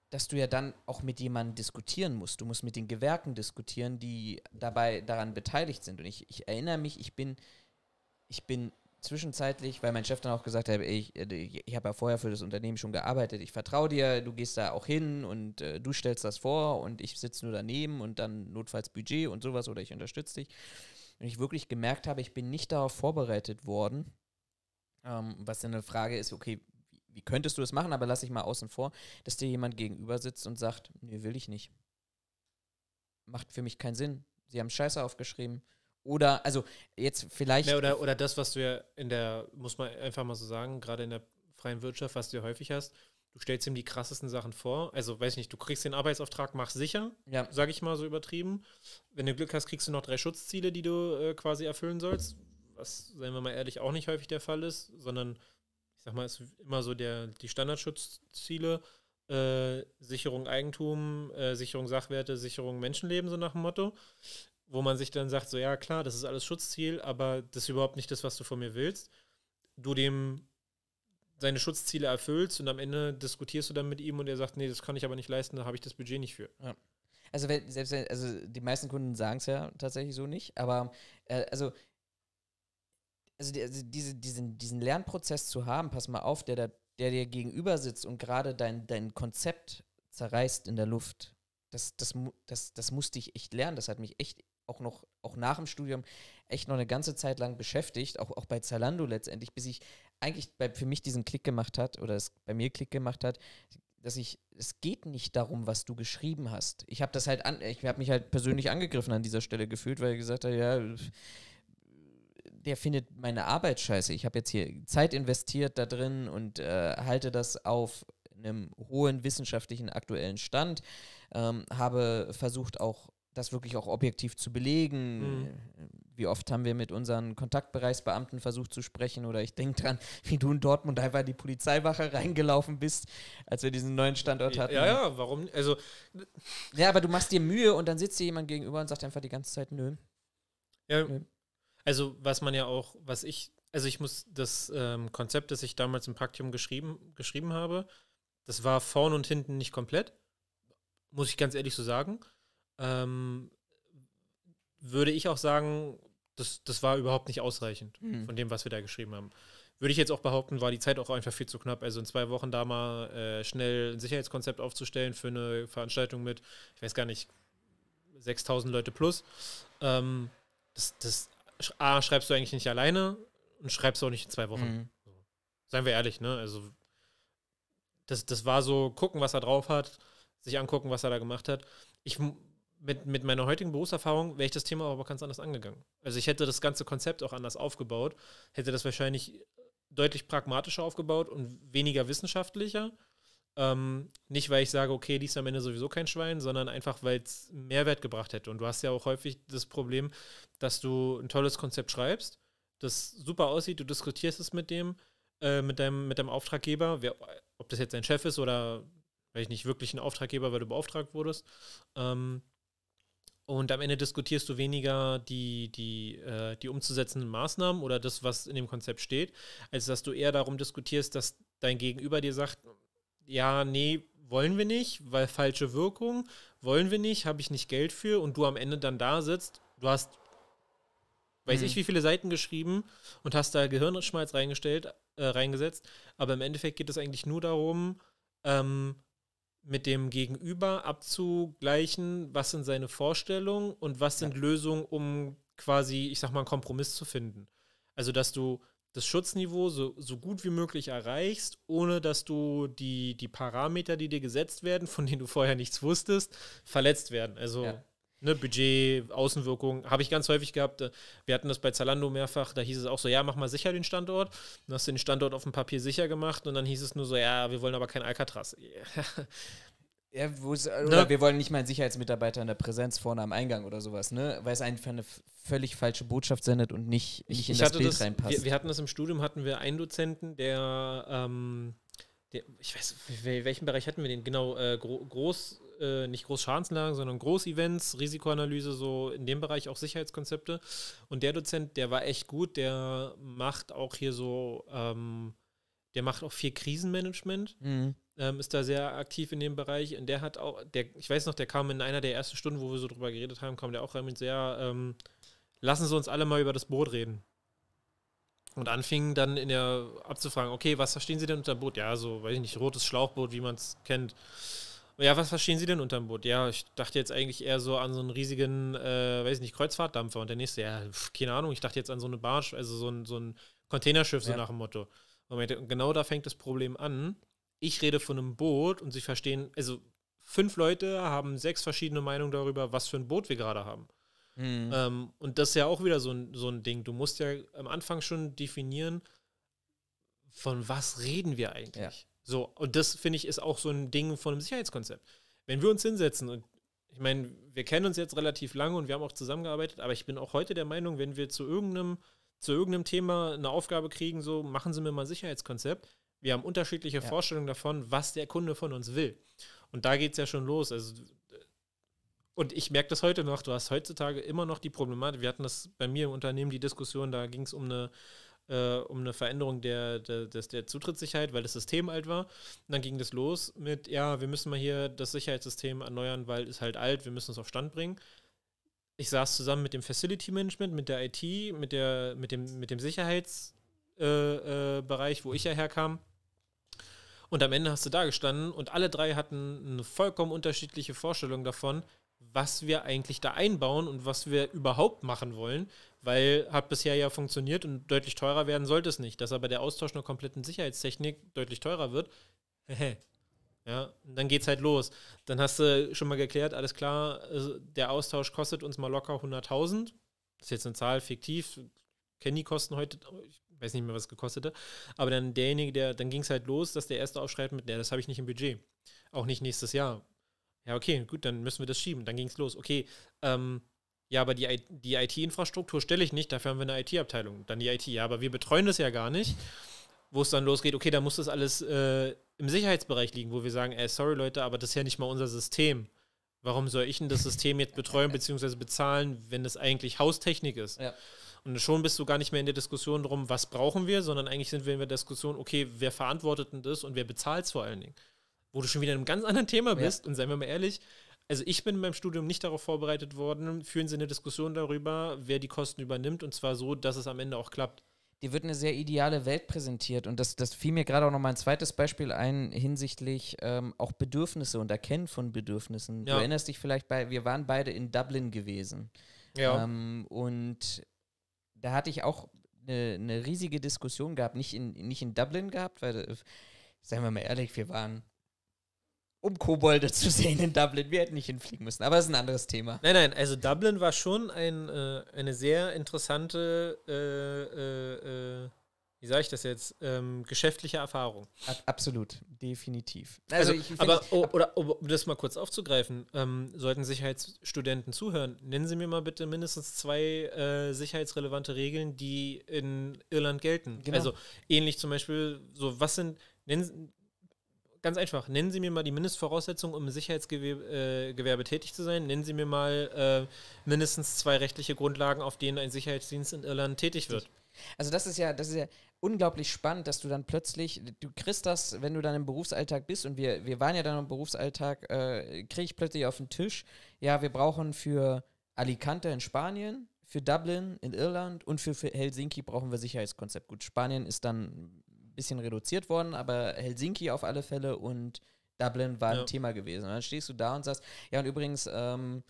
dass du ja dann auch mit jemandem diskutieren musst. Du musst mit den Gewerken diskutieren, die dabei daran beteiligt sind. Und ich, ich erinnere mich, ich bin, ich bin zwischenzeitlich, weil mein Chef dann auch gesagt hat, ich, äh, ich habe ja vorher für das Unternehmen schon gearbeitet, ich vertraue dir, du gehst da auch hin und äh, du stellst das vor und ich sitze nur daneben und dann notfalls Budget und sowas oder ich unterstütze dich. Und ich wirklich gemerkt habe, ich bin nicht darauf vorbereitet worden, ähm, was dann eine Frage ist, okay, wie könntest du das machen, aber lass ich mal außen vor, dass dir jemand gegenüber sitzt und sagt, nee, will ich nicht. Macht für mich keinen Sinn. Sie haben Scheiße aufgeschrieben. Oder, also jetzt vielleicht. Ja, oder, oder das, was du ja in der, muss man einfach mal so sagen, gerade in der freien Wirtschaft, was du ja häufig hast, du stellst ihm die krassesten Sachen vor. Also, weiß ich nicht, du kriegst den Arbeitsauftrag, mach sicher, ja. sage ich mal so übertrieben. Wenn du Glück hast, kriegst du noch drei Schutzziele, die du äh, quasi erfüllen sollst. Was, seien wir mal ehrlich, auch nicht häufig der Fall ist, sondern sag mal, ist immer so der, die Standardschutzziele, äh, Sicherung Eigentum, äh, Sicherung Sachwerte, Sicherung Menschenleben, so nach dem Motto, wo man sich dann sagt, so ja klar, das ist alles Schutzziel, aber das ist überhaupt nicht das, was du von mir willst. Du dem seine Schutzziele erfüllst und am Ende diskutierst du dann mit ihm und er sagt, nee, das kann ich aber nicht leisten, da habe ich das Budget nicht für. Ja. Also wenn, selbst wenn, also die meisten Kunden sagen es ja tatsächlich so nicht, aber äh, also also, die, also diese, diesen, diesen Lernprozess zu haben, pass mal auf, der, da, der dir gegenüber sitzt und gerade dein, dein Konzept zerreißt in der Luft, das, das, das, das musste ich echt lernen. Das hat mich echt auch noch, auch nach dem Studium, echt noch eine ganze Zeit lang beschäftigt, auch, auch bei Zalando letztendlich, bis ich eigentlich bei, für mich diesen Klick gemacht hat oder es bei mir Klick gemacht hat, dass ich, es geht nicht darum, was du geschrieben hast. Ich habe das halt an, ich habe mich halt persönlich angegriffen an dieser Stelle gefühlt, weil ich gesagt habe, ja, der findet meine Arbeit scheiße. Ich habe jetzt hier Zeit investiert da drin und äh, halte das auf einem hohen wissenschaftlichen aktuellen Stand. Ähm, habe versucht auch das wirklich auch objektiv zu belegen. Mhm. Wie oft haben wir mit unseren Kontaktbereichsbeamten versucht zu sprechen? Oder ich denke dran, wie du in Dortmund einfach in die Polizeiwache reingelaufen bist, als wir diesen neuen Standort hatten. Ja, ja, warum? Also. Ja, aber du machst dir Mühe und dann sitzt dir jemand gegenüber und sagt einfach die ganze Zeit, nö. Ja, nö. Also was man ja auch, was ich, also ich muss das ähm, Konzept, das ich damals im Praktikum geschrieben, geschrieben habe, das war vorn und hinten nicht komplett, muss ich ganz ehrlich so sagen. Ähm, würde ich auch sagen, das, das war überhaupt nicht ausreichend mhm. von dem, was wir da geschrieben haben. Würde ich jetzt auch behaupten, war die Zeit auch einfach viel zu knapp. Also in zwei Wochen da mal äh, schnell ein Sicherheitskonzept aufzustellen für eine Veranstaltung mit, ich weiß gar nicht, 6000 Leute plus. Ähm, das, das A, schreibst du eigentlich nicht alleine und schreibst auch nicht in zwei Wochen. Mhm. Seien wir ehrlich, ne? Also, das, das war so, gucken, was er drauf hat, sich angucken, was er da gemacht hat. Ich, mit, mit meiner heutigen Berufserfahrung wäre ich das Thema aber ganz anders angegangen. Also, ich hätte das ganze Konzept auch anders aufgebaut, hätte das wahrscheinlich deutlich pragmatischer aufgebaut und weniger wissenschaftlicher ähm, nicht, weil ich sage, okay, die ist am Ende sowieso kein Schwein, sondern einfach, weil es Mehrwert gebracht hätte. Und du hast ja auch häufig das Problem, dass du ein tolles Konzept schreibst, das super aussieht, du diskutierst es mit dem, äh, mit deinem, mit deinem Auftraggeber, wer, ob das jetzt dein Chef ist oder weil ich nicht wirklich ein Auftraggeber, weil du beauftragt wurdest. Ähm, und am Ende diskutierst du weniger die, die, äh, die umzusetzenden Maßnahmen oder das, was in dem Konzept steht, als dass du eher darum diskutierst, dass dein Gegenüber dir sagt, ja, nee, wollen wir nicht, weil falsche Wirkung, wollen wir nicht, habe ich nicht Geld für und du am Ende dann da sitzt, du hast, weiß mhm. ich, hm. wie viele Seiten geschrieben und hast da Gehirnschmalz reingestellt, äh, reingesetzt, aber im Endeffekt geht es eigentlich nur darum, ähm, mit dem Gegenüber abzugleichen, was sind seine Vorstellungen und was sind ja. Lösungen, um quasi, ich sag mal, einen Kompromiss zu finden. Also, dass du das Schutzniveau so, so gut wie möglich erreichst, ohne dass du die, die Parameter, die dir gesetzt werden, von denen du vorher nichts wusstest, verletzt werden. Also ja. ne, Budget, Außenwirkung, habe ich ganz häufig gehabt. Wir hatten das bei Zalando mehrfach, da hieß es auch so, ja, mach mal sicher den Standort. Dann hast du den Standort auf dem Papier sicher gemacht und dann hieß es nur so, ja, wir wollen aber kein Alcatraz. Ja, oder ne? wir wollen nicht mal einen Sicherheitsmitarbeiter in der Präsenz vorne am Eingang oder sowas, ne? Weil es einfach eine völlig falsche Botschaft sendet und nicht, nicht in ich das Bild das, reinpasst. Wir, wir, hatten das im Studium, hatten wir einen Dozenten, der, ähm, der ich weiß, welchen Bereich hatten wir den? Genau, äh, gro groß, äh, nicht Großschadenslagen, sondern Groß-Events, Risikoanalyse, so in dem Bereich auch Sicherheitskonzepte. Und der Dozent, der war echt gut, der macht auch hier so, ähm, der macht auch viel Krisenmanagement. Mhm ähm, ist da sehr aktiv in dem Bereich. Und der hat auch, der, ich weiß noch, der kam in einer der ersten Stunden, wo wir so drüber geredet haben, kam der auch rein mit sehr, ähm, lassen Sie uns alle mal über das Boot reden. Und anfingen dann in der abzufragen, okay, was verstehen Sie denn unter Boot? Ja, so, weiß ich nicht, rotes Schlauchboot, wie man es kennt. Ja, was verstehen Sie denn unterm Boot? Ja, ich dachte jetzt eigentlich eher so an so einen riesigen, äh, weiß ich nicht, Kreuzfahrtdampfer. Und der nächste, ja, pf, keine Ahnung, ich dachte jetzt an so eine Barsch, also so ein, so ein Containerschiff, so ja. nach dem Motto. Und genau da fängt das Problem an, ich rede von einem Boot und sie verstehen, also fünf Leute haben sechs verschiedene Meinungen darüber, was für ein Boot wir gerade haben. Mhm. Ähm, und das ist ja auch wieder so ein, so ein Ding. Du musst ja am Anfang schon definieren, von was reden wir eigentlich. Ja. So, und das finde ich ist auch so ein Ding von einem Sicherheitskonzept. Wenn wir uns hinsetzen und ich meine, wir kennen uns jetzt relativ lange und wir haben auch zusammengearbeitet, aber ich bin auch heute der Meinung, wenn wir zu irgendeinem, zu irgendeinem Thema eine Aufgabe kriegen, so machen Sie mir mal ein Sicherheitskonzept, wir haben unterschiedliche ja. Vorstellungen davon, was der Kunde von uns will. Und da geht es ja schon los. Also, äh, und ich merke das heute noch, du hast heutzutage immer noch die Problematik, wir hatten das bei mir im Unternehmen, die Diskussion, da ging es um eine äh, um eine Veränderung der, der, des, der Zutrittssicherheit, weil das System alt war. Und dann ging das los mit, ja, wir müssen mal hier das Sicherheitssystem erneuern, weil es halt alt, wir müssen es auf Stand bringen. Ich saß zusammen mit dem Facility Management, mit der IT, mit, der, mit, dem, mit dem Sicherheitsbereich, äh, äh, wo ich ja herkam. Und am Ende hast du da gestanden und alle drei hatten eine vollkommen unterschiedliche Vorstellung davon, was wir eigentlich da einbauen und was wir überhaupt machen wollen, weil hat bisher ja funktioniert und deutlich teurer werden sollte es nicht. Dass aber der Austausch einer kompletten Sicherheitstechnik deutlich teurer wird, ja, dann geht's halt los. Dann hast du schon mal geklärt, alles klar, also der Austausch kostet uns mal locker 100.000. Das ist jetzt eine Zahl fiktiv. Kenne Kosten heute, ich weiß nicht mehr, was es gekostet hat. Aber dann derjenige, der, dann ging es halt los, dass der Erste aufschreibt mit, ja, das habe ich nicht im Budget. Auch nicht nächstes Jahr. Ja, okay, gut, dann müssen wir das schieben. Dann ging es los. Okay, ähm, ja, aber die, die IT-Infrastruktur stelle ich nicht, dafür haben wir eine IT-Abteilung. Dann die IT, ja, aber wir betreuen das ja gar nicht. Wo es dann losgeht, okay, da muss das alles äh, im Sicherheitsbereich liegen, wo wir sagen, ey, sorry Leute, aber das ist ja nicht mal unser System. Warum soll ich denn das System jetzt betreuen bzw. bezahlen, wenn das eigentlich Haustechnik ist? Ja. Und schon bist du gar nicht mehr in der Diskussion drum, was brauchen wir, sondern eigentlich sind wir in der Diskussion, okay, wer verantwortet denn das und wer bezahlt es vor allen Dingen? Wo du schon wieder in einem ganz anderen Thema bist. Ja. Und seien wir mal ehrlich, also ich bin in meinem Studium nicht darauf vorbereitet worden, führen Sie eine Diskussion darüber, wer die Kosten übernimmt und zwar so, dass es am Ende auch klappt. Dir wird eine sehr ideale Welt präsentiert und das, das fiel mir gerade auch nochmal ein zweites Beispiel ein hinsichtlich ähm, auch Bedürfnisse und Erkennen von Bedürfnissen. Ja. Du erinnerst dich vielleicht bei, wir waren beide in Dublin gewesen. Ja. Ähm, und da hatte ich auch eine, eine riesige Diskussion gehabt, nicht in, nicht in Dublin gehabt, weil, äh, seien wir mal ehrlich, wir waren um Kobolde zu sehen in Dublin. Wir hätten nicht hinfliegen müssen, aber das ist ein anderes Thema. Nein, nein, also Dublin war schon ein, äh, eine sehr interessante äh, äh, äh wie sage ich das jetzt, ähm, geschäftliche Erfahrung. Ab, absolut, definitiv. Also, also ich, aber ich, oh, oder um das mal kurz aufzugreifen, ähm, sollten Sicherheitsstudenten zuhören, nennen Sie mir mal bitte mindestens zwei äh, sicherheitsrelevante Regeln, die in Irland gelten. Genau. Also ähnlich zum Beispiel, so was sind, nennen, ganz einfach, nennen Sie mir mal die Mindestvoraussetzungen, um im Sicherheitsgewerbe äh, tätig zu sein. Nennen Sie mir mal äh, mindestens zwei rechtliche Grundlagen, auf denen ein Sicherheitsdienst in Irland tätig wird. Also das ist ja, das ist ja, unglaublich spannend, dass du dann plötzlich, du kriegst das, wenn du dann im Berufsalltag bist und wir, wir waren ja dann im Berufsalltag, äh, kriege ich plötzlich auf den Tisch, ja, wir brauchen für Alicante in Spanien, für Dublin in Irland und für, für Helsinki brauchen wir Sicherheitskonzept. Gut, Spanien ist dann ein bisschen reduziert worden, aber Helsinki auf alle Fälle und Dublin war ja. ein Thema gewesen. Und dann stehst du da und sagst, ja, und übrigens, ähm,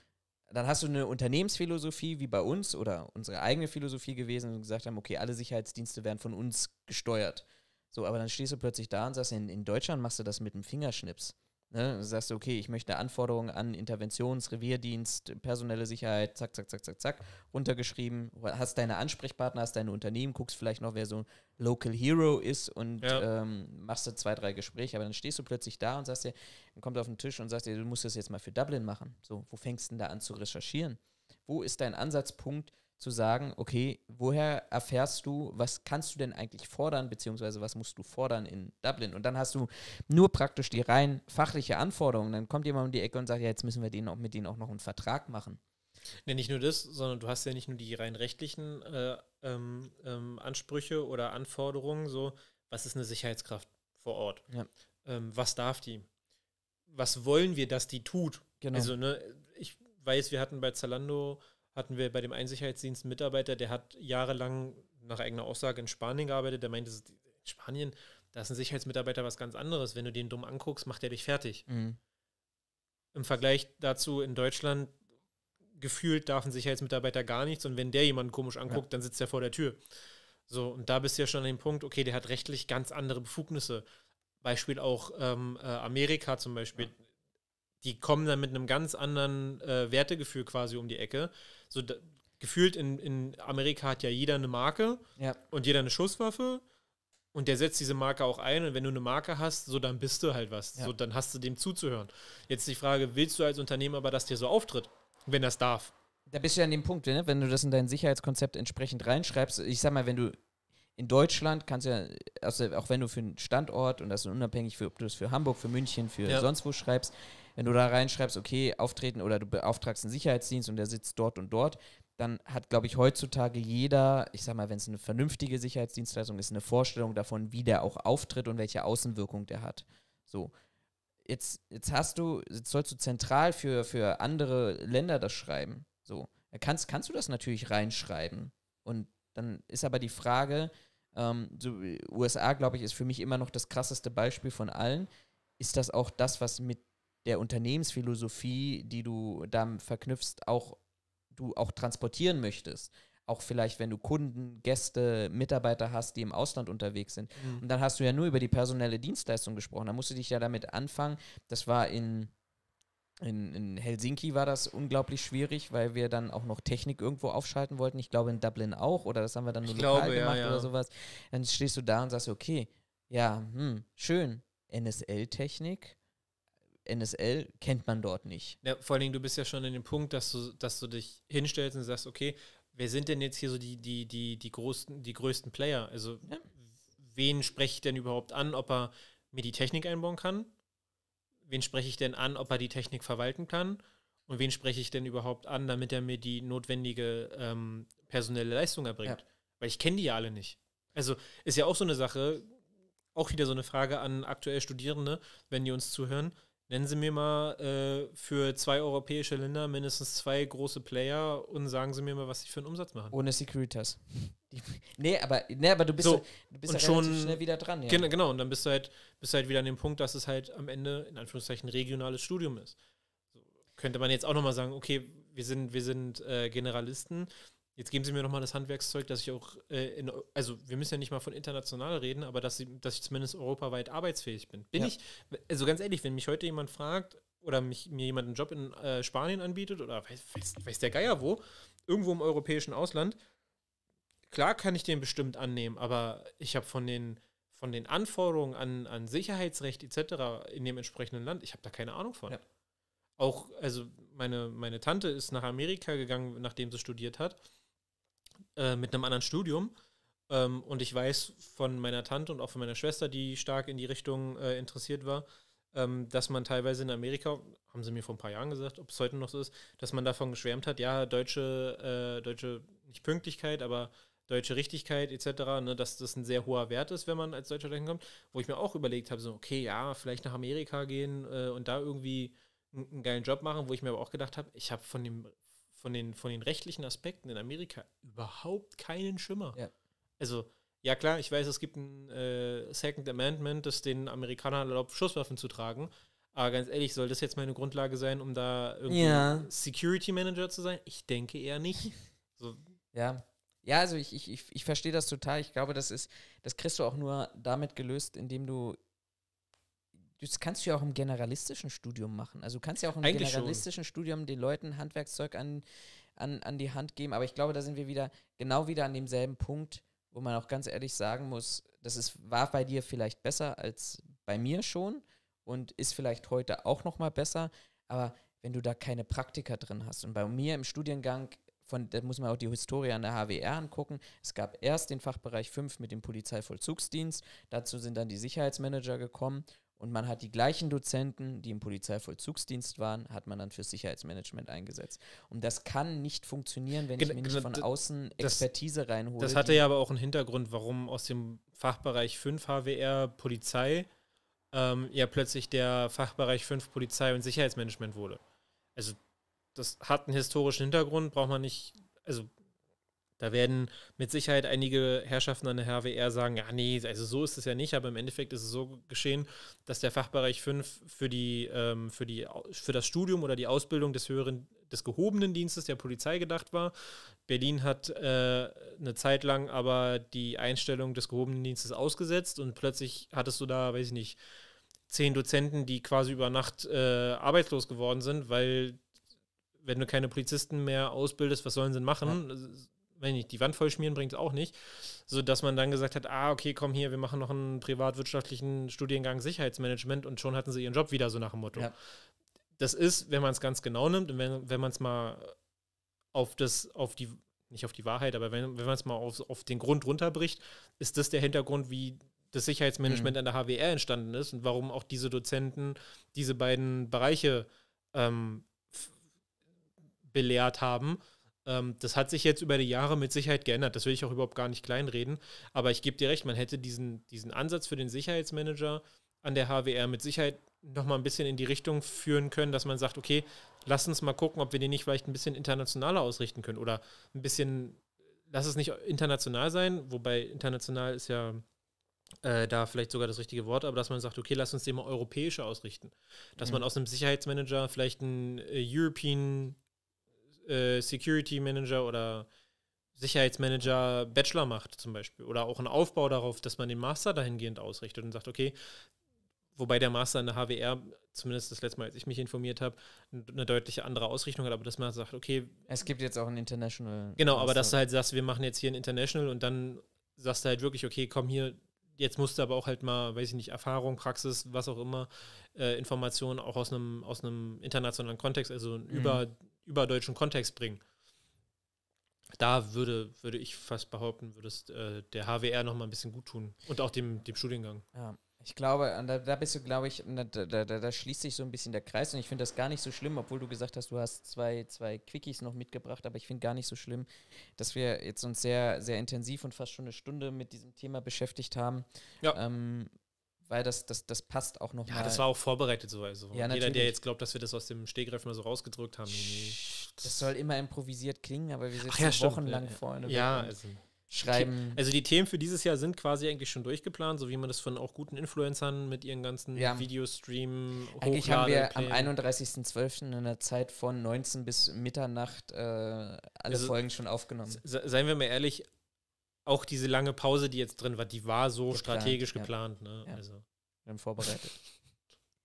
dann hast du eine Unternehmensphilosophie wie bei uns oder unsere eigene Philosophie gewesen und gesagt haben, okay, alle Sicherheitsdienste werden von uns gesteuert. So, aber dann stehst du plötzlich da und sagst, in, in Deutschland machst du das mit einem Fingerschnips. Ne, sagst du, okay, ich möchte Anforderungen an Interventions-, Revierdienst, personelle Sicherheit, zack, zack, zack, zack, zack, runtergeschrieben. Hast deine Ansprechpartner, hast deine Unternehmen, guckst vielleicht noch, wer so ein Local Hero ist und ja. ähm, machst du zwei, drei Gespräche. Aber dann stehst du plötzlich da und sagst dir, dann kommt auf den Tisch und sagst dir, du musst das jetzt mal für Dublin machen. So, wo fängst du denn da an zu recherchieren? Wo ist dein Ansatzpunkt? zu sagen, okay, woher erfährst du, was kannst du denn eigentlich fordern, beziehungsweise was musst du fordern in Dublin? Und dann hast du nur praktisch die rein fachliche Anforderung. Dann kommt jemand um die Ecke und sagt, ja, jetzt müssen wir denen auch, mit denen auch noch einen Vertrag machen. Nee, nicht nur das, sondern du hast ja nicht nur die rein rechtlichen äh, ähm, ähm, Ansprüche oder Anforderungen, so was ist eine Sicherheitskraft vor Ort? Ja. Ähm, was darf die? Was wollen wir, dass die tut? Genau. Also, ne, ich weiß, wir hatten bei Zalando hatten wir bei dem Einsicherheitsdienst einen Mitarbeiter, der hat jahrelang nach eigener Aussage in Spanien gearbeitet, der meinte, in Spanien, da ist ein Sicherheitsmitarbeiter was ganz anderes. Wenn du den dumm anguckst, macht er dich fertig. Mhm. Im Vergleich dazu in Deutschland gefühlt darf ein Sicherheitsmitarbeiter gar nichts und wenn der jemanden komisch anguckt, ja. dann sitzt er vor der Tür. So, und da bist du ja schon an dem Punkt, okay, der hat rechtlich ganz andere Befugnisse. Beispiel auch ähm, äh, Amerika zum Beispiel. Ja die kommen dann mit einem ganz anderen äh, Wertegefühl quasi um die Ecke. So da, gefühlt in, in Amerika hat ja jeder eine Marke ja. und jeder eine Schusswaffe. Und der setzt diese Marke auch ein. Und wenn du eine Marke hast, so dann bist du halt was. Ja. So dann hast du dem zuzuhören. Jetzt die Frage, willst du als Unternehmen aber, dass dir so auftritt, wenn das darf? Da bist du ja an dem Punkt, ne? wenn du das in dein Sicherheitskonzept entsprechend reinschreibst. Ich sag mal, wenn du in Deutschland kannst ja, also auch wenn du für einen Standort und das ist unabhängig, für, ob du es für Hamburg, für München, für ja. sonst wo schreibst, wenn du da reinschreibst, okay, auftreten oder du beauftragst einen Sicherheitsdienst und der sitzt dort und dort, dann hat, glaube ich, heutzutage jeder, ich sag mal, wenn es eine vernünftige Sicherheitsdienstleistung ist, eine Vorstellung davon, wie der auch auftritt und welche Außenwirkung der hat. So. Jetzt, jetzt hast du, jetzt sollst du zentral für, für andere Länder das schreiben. So. Kannst, kannst du das natürlich reinschreiben. Und dann ist aber die Frage, ähm, so, USA, glaube ich, ist für mich immer noch das krasseste Beispiel von allen. Ist das auch das, was mit der Unternehmensphilosophie, die du dann verknüpfst, auch du auch transportieren möchtest. Auch vielleicht, wenn du Kunden, Gäste, Mitarbeiter hast, die im Ausland unterwegs sind. Mhm. Und dann hast du ja nur über die personelle Dienstleistung gesprochen. Da musst du dich ja damit anfangen. Das war in, in, in, Helsinki war das unglaublich schwierig, weil wir dann auch noch Technik irgendwo aufschalten wollten. Ich glaube in Dublin auch, oder das haben wir dann nur ich lokal glaube, gemacht ja, ja. oder sowas. Dann stehst du da und sagst, okay, ja, hm, schön, NSL-Technik NSL kennt man dort nicht. Ja, vor allen Dingen, du bist ja schon in dem Punkt, dass du, dass du dich hinstellst und sagst, okay, wer sind denn jetzt hier so die, die, die, die größten, die größten Player? Also ja. wen spreche ich denn überhaupt an, ob er mir die Technik einbauen kann? Wen spreche ich denn an, ob er die Technik verwalten kann? Und wen spreche ich denn überhaupt an, damit er mir die notwendige ähm, personelle Leistung erbringt? Ja. Weil ich kenne die ja alle nicht. Also ist ja auch so eine Sache, auch wieder so eine Frage an aktuell Studierende, wenn die uns zuhören. Nennen Sie mir mal äh, für zwei europäische Länder mindestens zwei große Player und sagen Sie mir mal, was sie für einen Umsatz machen. Ohne Securitas. nee, aber, nee, aber du bist, so, ja, halt, du bist ja halt schon schnell wieder dran. Ja. Genau, genau, und dann bist du, halt, bist du halt wieder an dem Punkt, dass es halt am Ende in Anführungszeichen regionales Studium ist. So, könnte man jetzt auch nochmal sagen, okay, wir sind, wir sind äh, Generalisten Jetzt geben Sie mir nochmal das Handwerkszeug, dass ich auch, äh, in, also wir müssen ja nicht mal von international reden, aber dass, ich, dass ich zumindest europaweit arbeitsfähig bin. Bin ja. ich, also ganz ehrlich, wenn mich heute jemand fragt oder mich, mir jemand einen Job in äh, Spanien anbietet oder weiß, weiß, weiß der Geier wo, irgendwo im europäischen Ausland, klar kann ich den bestimmt annehmen, aber ich habe von den, von den Anforderungen an, an Sicherheitsrecht etc. in dem entsprechenden Land, ich habe da keine Ahnung von. Ja. Auch, also meine, meine Tante ist nach Amerika gegangen, nachdem sie studiert hat äh, mit einem anderen Studium. Ähm, und ich weiß von meiner Tante und auch von meiner Schwester, die stark in die Richtung äh, interessiert war, ähm, dass man teilweise in Amerika, haben sie mir vor ein paar Jahren gesagt, ob es heute noch so ist, dass man davon geschwärmt hat, ja, deutsche, äh, deutsche, nicht Pünktlichkeit, aber deutsche Richtigkeit etc., ne, dass das ein sehr hoher Wert ist, wenn man als Deutscher dahin kommt, wo ich mir auch überlegt habe, so, okay, ja, vielleicht nach Amerika gehen äh, und da irgendwie einen geilen Job machen, wo ich mir aber auch gedacht habe, ich habe von dem, von den, von den rechtlichen Aspekten in Amerika überhaupt keinen Schimmer. Ja. Also, ja klar, ich weiß, es gibt ein äh, Second Amendment, das den Amerikanern erlaubt, Schusswaffen zu tragen. Aber ganz ehrlich, soll das jetzt meine Grundlage sein, um da irgendwie ja. Security Manager zu sein? Ich denke eher nicht. So. Ja. Ja, also ich, ich, ich, ich verstehe das total. Ich glaube, das ist, das kriegst du auch nur damit gelöst, indem du das kannst du ja auch im generalistischen Studium machen. Also du kannst ja auch im Eigentlich generalistischen schon. Studium den Leuten Handwerkszeug an, an, an die Hand geben. Aber ich glaube, da sind wir wieder genau wieder an demselben Punkt, wo man auch ganz ehrlich sagen muss, das ist, war bei dir vielleicht besser als bei mir schon und ist vielleicht heute auch noch mal besser. Aber wenn du da keine Praktika drin hast und bei mir im Studiengang von, da muss man auch die Historie an der HWR angucken. Es gab erst den Fachbereich 5 mit dem Polizeivollzugsdienst, dazu sind dann die Sicherheitsmanager gekommen und man hat die gleichen Dozenten, die im Polizeivollzugsdienst waren, hat man dann für Sicherheitsmanagement eingesetzt. Und das kann nicht funktionieren, wenn Gen ich mir nicht genau, von außen Expertise das, reinhole. Das hatte ja aber auch einen Hintergrund, warum aus dem Fachbereich 5 HWR Polizei ähm, ja plötzlich der Fachbereich 5 Polizei und Sicherheitsmanagement wurde. Also das hat einen historischen Hintergrund, braucht man nicht, also da werden mit Sicherheit einige Herrschaften an der HWR sagen, ja, nee, also so ist es ja nicht, aber im Endeffekt ist es so geschehen, dass der Fachbereich 5 für, die, ähm, für, die, für das Studium oder die Ausbildung des höheren, des gehobenen Dienstes der Polizei gedacht war. Berlin hat äh, eine Zeit lang aber die Einstellung des gehobenen Dienstes ausgesetzt und plötzlich hattest du da, weiß ich nicht, zehn Dozenten, die quasi über Nacht äh, arbeitslos geworden sind, weil wenn du keine Polizisten mehr ausbildest, was sollen sie denn machen? Ja wenn nicht, die Wand vollschmieren bringt es auch nicht. So dass man dann gesagt hat, ah, okay, komm hier, wir machen noch einen privatwirtschaftlichen Studiengang Sicherheitsmanagement und schon hatten sie ihren Job wieder, so nach dem Motto. Ja. Das ist, wenn man es ganz genau nimmt und wenn, wenn man es mal auf das, auf die, nicht auf die Wahrheit, aber wenn, wenn man es mal auf, auf den Grund runterbricht, ist das der Hintergrund, wie das Sicherheitsmanagement mhm. an der HWR entstanden ist und warum auch diese Dozenten diese beiden Bereiche ähm, belehrt haben ähm, das hat sich jetzt über die Jahre mit Sicherheit geändert. Das will ich auch überhaupt gar nicht kleinreden. Aber ich gebe dir recht, man hätte diesen, diesen Ansatz für den Sicherheitsmanager an der HWR mit Sicherheit nochmal ein bisschen in die Richtung führen können, dass man sagt, okay, lass uns mal gucken, ob wir den nicht vielleicht ein bisschen internationaler ausrichten können oder ein bisschen, lass es nicht international sein, wobei international ist ja äh, da vielleicht sogar das richtige Wort, aber dass man sagt, okay, lass uns den mal europäischer ausrichten. Dass mhm. man aus einem Sicherheitsmanager vielleicht einen äh, European äh, Security Manager oder Sicherheitsmanager Bachelor macht zum Beispiel oder auch einen Aufbau darauf, dass man den Master dahingehend ausrichtet und sagt, okay, wobei der Master in der HWR, zumindest das letzte Mal, als ich mich informiert habe, eine deutliche andere Ausrichtung hat, aber dass man sagt, okay. Es gibt jetzt auch ein International. Genau, Master. aber dass du halt sagst, wir machen jetzt hier ein International und dann sagst du halt wirklich, okay, komm hier, jetzt musst du aber auch halt mal, weiß ich nicht, Erfahrung, Praxis, was auch immer, äh, Informationen auch aus einem, aus internationalen Kontext, also mhm. über überdeutschen Kontext bringen. Da würde, würde ich fast behaupten, würde es äh, der HWR noch mal ein bisschen gut tun und auch dem, dem Studiengang. Ja. Ich glaube, da, da, bist du, glaube ich, da, da, da, schließt sich so ein bisschen der Kreis und ich finde das gar nicht so schlimm, obwohl du gesagt hast, du hast zwei, zwei Quickies noch mitgebracht, aber ich finde gar nicht so schlimm, dass wir jetzt uns sehr, sehr intensiv und fast schon eine Stunde mit diesem Thema beschäftigt haben. Ja. Ähm, weil das, das, das passt auch noch Ja, mal. das war auch vorbereitet so. Also ja, jeder, der jetzt glaubt, dass wir das aus dem Stegreif mal so rausgedrückt haben. Nee, das, soll immer improvisiert klingen, aber wir sitzen Ach, ja, wochenlang ja, vorne. Ja, also schreiben. Also die Themen für dieses Jahr sind quasi eigentlich schon durchgeplant, so wie man das von auch guten Influencern mit ihren ganzen ja. Videostreamen Eigentlich haben wir am 31.12. in der Zeit von 19 bis Mitternacht äh, alle also, Folgen schon aufgenommen. Seien wir mal ehrlich, auch diese lange Pause, die jetzt drin war, die war so geplant, strategisch geplant. Ja. Ne? Ja. Also. Wir haben vorbereitet.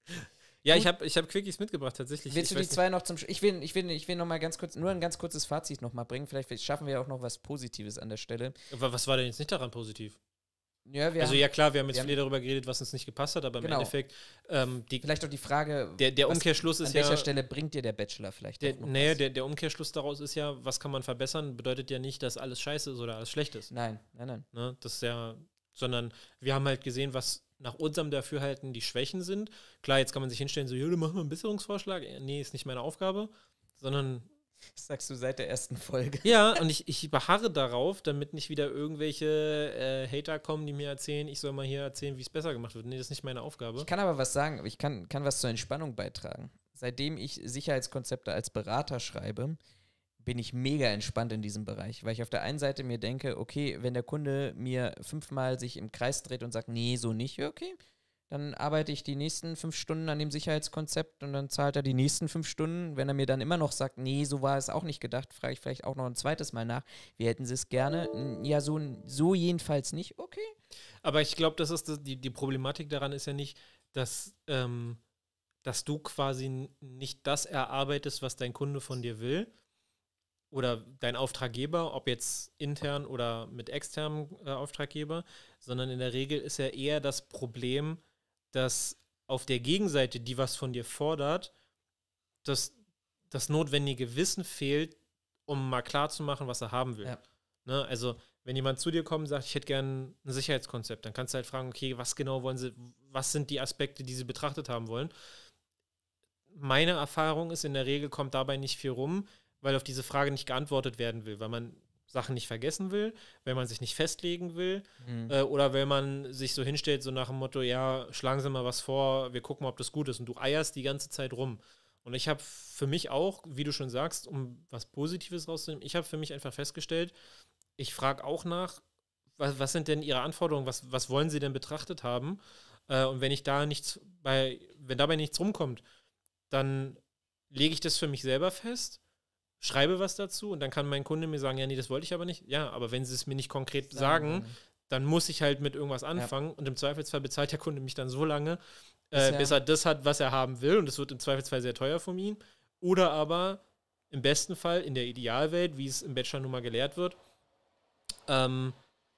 ja, ich habe ich hab Quickies mitgebracht tatsächlich. Willst ich du die zwei noch zum Sch ich will ich will ich will noch mal ganz kurz nur ein ganz kurzes Fazit noch mal bringen, vielleicht, vielleicht schaffen wir auch noch was positives an der Stelle. Aber was war denn jetzt nicht daran positiv? Ja, also haben, ja klar, wir haben jetzt wir viel haben, darüber geredet, was uns nicht gepasst hat, aber im genau. Endeffekt ähm, die, vielleicht auch die Frage, der, der was, Umkehrschluss ist an ja, welcher Stelle bringt dir der Bachelor vielleicht? Der, nee, der, der, Umkehrschluss daraus ist ja, was kann man verbessern? Bedeutet ja nicht, dass alles scheiße ist oder alles schlecht ist. Nein, nein, nein. Ne? Das ist ja, sondern wir haben halt gesehen, was nach unserem Dafürhalten die Schwächen sind. Klar, jetzt kann man sich hinstellen, so, ja, mach mal einen Besserungsvorschlag. Äh, nee, ist nicht meine Aufgabe, sondern das sagst du seit der ersten Folge. Ja, und ich, ich beharre darauf, damit nicht wieder irgendwelche äh, Hater kommen, die mir erzählen, ich soll mal hier erzählen, wie es besser gemacht wird. Nee, das ist nicht meine Aufgabe. Ich kann aber was sagen, ich kann, kann was zur Entspannung beitragen. Seitdem ich Sicherheitskonzepte als Berater schreibe, bin ich mega entspannt in diesem Bereich, weil ich auf der einen Seite mir denke, okay, wenn der Kunde mir fünfmal sich im Kreis dreht und sagt, nee, so nicht, okay, dann arbeite ich die nächsten fünf Stunden an dem Sicherheitskonzept und dann zahlt er die nächsten fünf Stunden. Wenn er mir dann immer noch sagt, nee, so war es auch nicht gedacht, frage ich vielleicht auch noch ein zweites Mal nach. Wie hätten Sie es gerne? Ja, so, so jedenfalls nicht. Okay. Aber ich glaube, das ist die, die Problematik daran ist ja nicht, dass, ähm, dass du quasi nicht das erarbeitest, was dein Kunde von dir will. Oder dein Auftraggeber, ob jetzt intern oder mit externem äh, Auftraggeber, sondern in der Regel ist ja eher das Problem, dass auf der Gegenseite, die was von dir fordert, dass das notwendige Wissen fehlt, um mal klarzumachen, was er haben will. Ja. Ne? Also, wenn jemand zu dir kommt und sagt, ich hätte gerne ein Sicherheitskonzept, dann kannst du halt fragen, okay, was genau wollen sie, was sind die Aspekte, die sie betrachtet haben wollen? Meine Erfahrung ist, in der Regel kommt dabei nicht viel rum, weil auf diese Frage nicht geantwortet werden will, weil man Sachen nicht vergessen will, wenn man sich nicht festlegen will mhm. äh, oder wenn man sich so hinstellt, so nach dem Motto, ja, schlagen Sie mal was vor, wir gucken mal, ob das gut ist und du eierst die ganze Zeit rum. Und ich habe für mich auch, wie du schon sagst, um was Positives rauszunehmen, ich habe für mich einfach festgestellt, ich frage auch nach, was, was, sind denn Ihre Anforderungen, was, was wollen Sie denn betrachtet haben? Äh, und wenn ich da nichts bei, wenn dabei nichts rumkommt, dann lege ich das für mich selber fest schreibe was dazu und dann kann mein Kunde mir sagen, ja, nee, das wollte ich aber nicht. Ja, aber wenn sie es mir nicht konkret sagen, sagen dann muss ich halt mit irgendwas anfangen ja. und im Zweifelsfall bezahlt der Kunde mich dann so lange, äh, bis er das hat, was er haben will und es wird im Zweifelsfall sehr teuer von ihm. Oder aber im besten Fall in der Idealwelt, wie es im Bachelor nun mal gelehrt wird, ähm,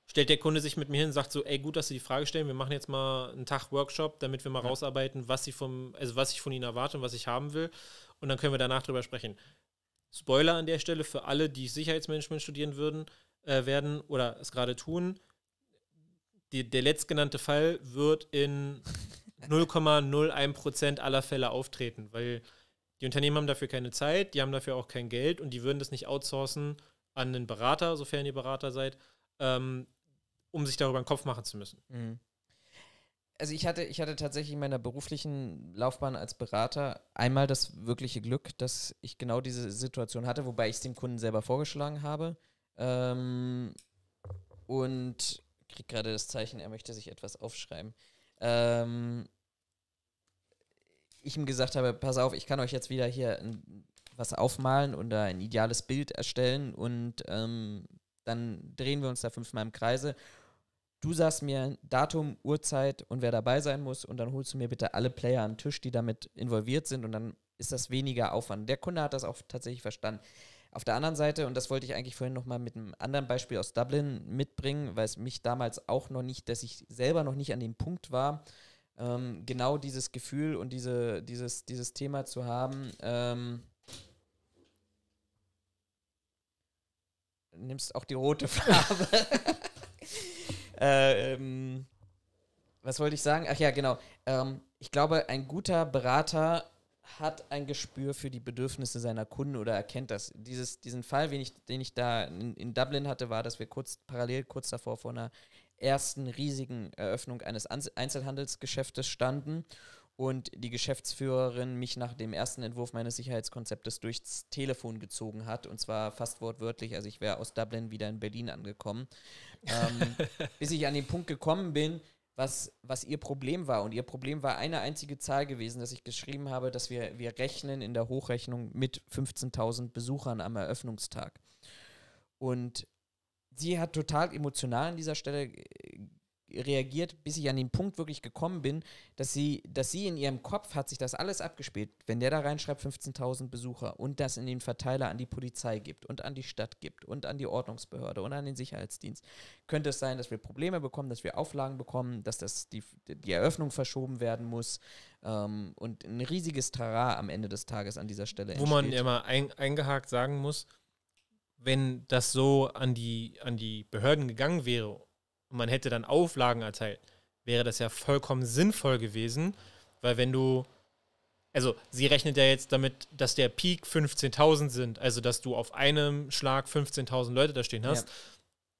stellt der Kunde sich mit mir hin und sagt so, ey, gut, dass Sie die Frage stellen, wir machen jetzt mal einen Tag Workshop, damit wir mal ja. rausarbeiten, was sie vom, also was ich von Ihnen erwarte und was ich haben will. Und dann können wir danach drüber sprechen. Spoiler an der Stelle für alle, die Sicherheitsmanagement studieren würden, äh, werden oder es gerade tun. Die, der letztgenannte Fall wird in 0,01% aller Fälle auftreten, weil die Unternehmen haben dafür keine Zeit, die haben dafür auch kein Geld und die würden das nicht outsourcen an einen Berater, sofern ihr Berater seid, ähm, um sich darüber einen Kopf machen zu müssen. Mhm also ich hatte, ich hatte tatsächlich in meiner beruflichen Laufbahn als Berater einmal das wirkliche Glück, dass ich genau diese Situation hatte, wobei ich es dem Kunden selber vorgeschlagen habe. Ähm, und kriege gerade das Zeichen, er möchte sich etwas aufschreiben. Ähm, ich ihm gesagt habe, pass auf, ich kann euch jetzt wieder hier ein, was aufmalen und da ein ideales Bild erstellen und ähm, dann drehen wir uns da fünfmal im Kreise du sagst mir Datum, Uhrzeit und wer dabei sein muss und dann holst du mir bitte alle Player an den Tisch, die damit involviert sind und dann ist das weniger Aufwand. Der Kunde hat das auch tatsächlich verstanden. Auf der anderen Seite, und das wollte ich eigentlich vorhin nochmal mit einem anderen Beispiel aus Dublin mitbringen, weil es mich damals auch noch nicht, dass ich selber noch nicht an dem Punkt war, ähm, genau dieses Gefühl und diese, dieses, dieses Thema zu haben. Ähm, nimmst auch die rote Farbe. Äh, ähm, was wollte ich sagen? Ach ja, genau. Ähm, ich glaube, ein guter Berater hat ein Gespür für die Bedürfnisse seiner Kunden oder erkennt das. Dieses, diesen Fall, den ich, den ich da in, in Dublin hatte, war, dass wir kurz parallel kurz davor vor einer ersten riesigen Eröffnung eines Einzelhandelsgeschäftes standen und die Geschäftsführerin mich nach dem ersten Entwurf meines Sicherheitskonzeptes durchs Telefon gezogen hat. Und zwar fast wortwörtlich. Also ich wäre aus Dublin wieder in Berlin angekommen. Ähm, bis ich an den Punkt gekommen bin, was, was ihr Problem war. Und ihr Problem war eine einzige Zahl gewesen, dass ich geschrieben habe, dass wir, wir rechnen in der Hochrechnung mit 15.000 Besuchern am Eröffnungstag. Und sie hat total emotional an dieser Stelle äh, reagiert, bis ich an den Punkt wirklich gekommen bin, dass sie, dass sie in ihrem Kopf hat sich das alles abgespielt. Wenn der da reinschreibt 15.000 Besucher und das in den Verteiler an die Polizei gibt und an die Stadt gibt und an die Ordnungsbehörde und an den Sicherheitsdienst, könnte es sein, dass wir Probleme bekommen, dass wir Auflagen bekommen, dass das die, die Eröffnung verschoben werden muss ähm, und ein riesiges Trara am Ende des Tages an dieser Stelle entsteht. Wo man immer ein, eingehakt sagen muss, wenn das so an die, an die Behörden gegangen wäre und man hätte dann Auflagen erteilt, wäre das ja vollkommen sinnvoll gewesen, weil wenn du, also sie rechnet ja jetzt damit, dass der Peak 15.000 sind, also dass du auf einem Schlag 15.000 Leute da stehen hast, ja.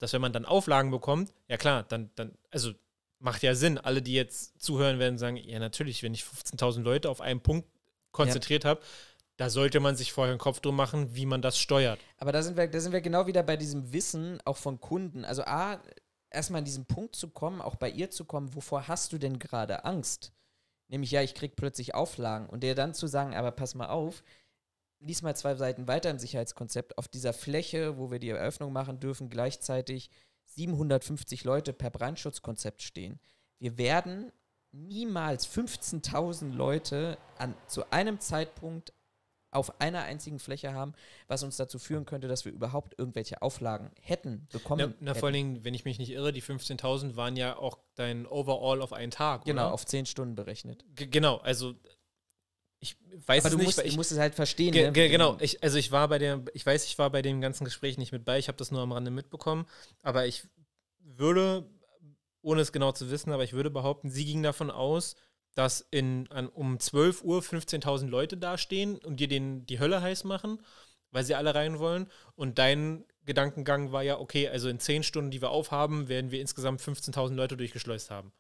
dass wenn man dann Auflagen bekommt, ja klar, dann, dann, also macht ja Sinn. Alle, die jetzt zuhören, werden sagen, ja natürlich, wenn ich 15.000 Leute auf einen Punkt konzentriert ja. habe, da sollte man sich vorher einen Kopf drum machen, wie man das steuert. Aber da sind wir, da sind wir genau wieder bei diesem Wissen auch von Kunden. Also A, erstmal an diesen Punkt zu kommen, auch bei ihr zu kommen, wovor hast du denn gerade Angst? Nämlich, ja, ich krieg plötzlich Auflagen. Und der dann zu sagen, aber pass mal auf, lies mal zwei Seiten weiter im Sicherheitskonzept. Auf dieser Fläche, wo wir die Eröffnung machen dürfen, gleichzeitig 750 Leute per Brandschutzkonzept stehen. Wir werden niemals 15.000 Leute an, zu einem Zeitpunkt auf einer einzigen Fläche haben, was uns dazu führen könnte, dass wir überhaupt irgendwelche Auflagen hätten bekommen. Na, na hätten. vor allen Dingen, wenn ich mich nicht irre, die 15.000 waren ja auch dein Overall auf einen Tag. Genau, oder? auf zehn Stunden berechnet. G genau, also ich weiß aber es du nicht. Musst, ich muss es halt verstehen. Ge ne? Genau. Ich, also ich war bei dem, ich weiß, ich war bei dem ganzen Gespräch nicht mit bei. Ich habe das nur am Rande mitbekommen. Aber ich würde, ohne es genau zu wissen, aber ich würde behaupten, sie ging davon aus, dass in, an, um 12 Uhr 15.000 Leute dastehen und dir den, die Hölle heiß machen, weil sie alle rein wollen. Und dein Gedankengang war ja, okay, also in 10 Stunden, die wir aufhaben, werden wir insgesamt 15.000 Leute durchgeschleust haben.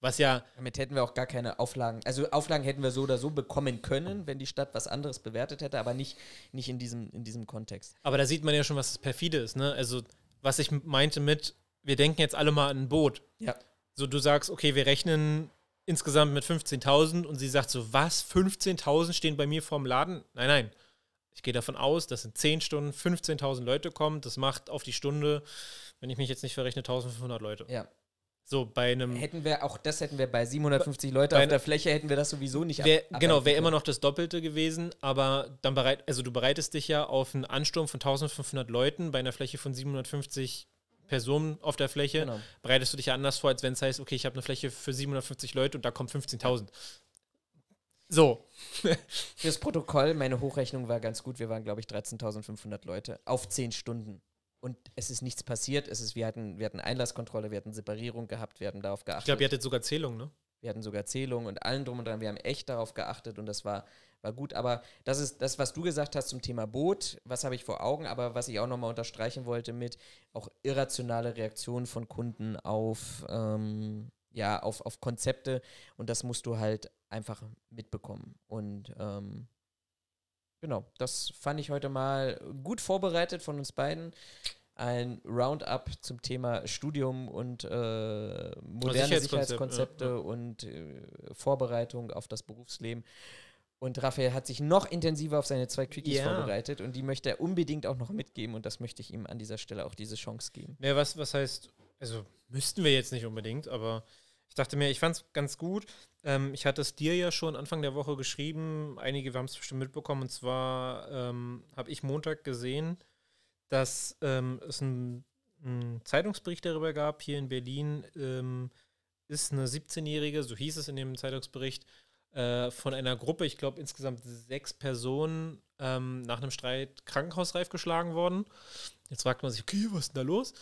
Was ja. Damit hätten wir auch gar keine Auflagen. Also Auflagen hätten wir so oder so bekommen können, wenn die Stadt was anderes bewertet hätte, aber nicht, nicht in, diesem, in diesem Kontext. Aber da sieht man ja schon, was das perfide ist, ne? Also, was ich meinte mit, wir denken jetzt alle mal an ein Boot. Ja. So, du sagst, okay, wir rechnen insgesamt mit 15.000 und sie sagt so, was, 15.000 stehen bei mir vorm Laden? Nein, nein. Ich gehe davon aus, dass in 10 Stunden 15.000 Leute kommen. Das macht auf die Stunde, wenn ich mich jetzt nicht verrechne, 1.500 Leute. Ja. So bei einem. Hätten wir auch das hätten wir bei 750 bei, Leute auf der Fläche hätten wir das sowieso nicht. Genau, wär, genau, wäre immer noch das Doppelte gewesen, aber dann bereit, also du bereitest dich ja auf einen Ansturm von 1500 Leuten bei einer Fläche von 750 Personen auf der Fläche, genau. bereitest du dich ja anders vor, als wenn es heißt, okay, ich habe eine Fläche für 750 Leute und da kommen 15.000. So. Fürs Protokoll, meine Hochrechnung war ganz gut. Wir waren, glaube ich, 13.500 Leute auf 10 Stunden. Und es ist nichts passiert. Es ist, wir, hatten, wir hatten Einlasskontrolle, wir hatten Separierung gehabt, wir hatten darauf geachtet. Ich glaube, ihr hattet sogar Zählung, ne? Wir hatten sogar Zählungen und allen drum und dran. Wir haben echt darauf geachtet und das war, war gut. Aber das ist das, was du gesagt hast zum Thema Boot. Was habe ich vor Augen? Aber was ich auch nochmal unterstreichen wollte mit auch irrationale Reaktionen von Kunden auf, ähm, ja, auf, auf Konzepte. Und das musst du halt einfach mitbekommen. Und ähm, genau, das fand ich heute mal gut vorbereitet von uns beiden ein Roundup zum Thema Studium und äh, moderne also Sicherheitskonzepte ja, ja. und äh, Vorbereitung auf das Berufsleben. Und Raphael hat sich noch intensiver auf seine zwei Quickies ja. vorbereitet und die möchte er unbedingt auch noch mitgeben und das möchte ich ihm an dieser Stelle auch diese Chance geben. Ja, was, was heißt, also müssten wir jetzt nicht unbedingt, aber ich dachte mir, ich fand es ganz gut. Ähm, ich hatte es dir ja schon Anfang der Woche geschrieben, einige haben es bestimmt mitbekommen und zwar ähm, habe ich Montag gesehen, dass ähm, es einen, einen, Zeitungsbericht darüber gab, hier in Berlin ähm, ist eine 17-Jährige, so hieß es in dem Zeitungsbericht, äh, von einer Gruppe, ich glaube insgesamt sechs Personen, ähm, nach einem Streit krankenhausreif geschlagen worden. Jetzt fragt man sich, okay, was ist denn da los?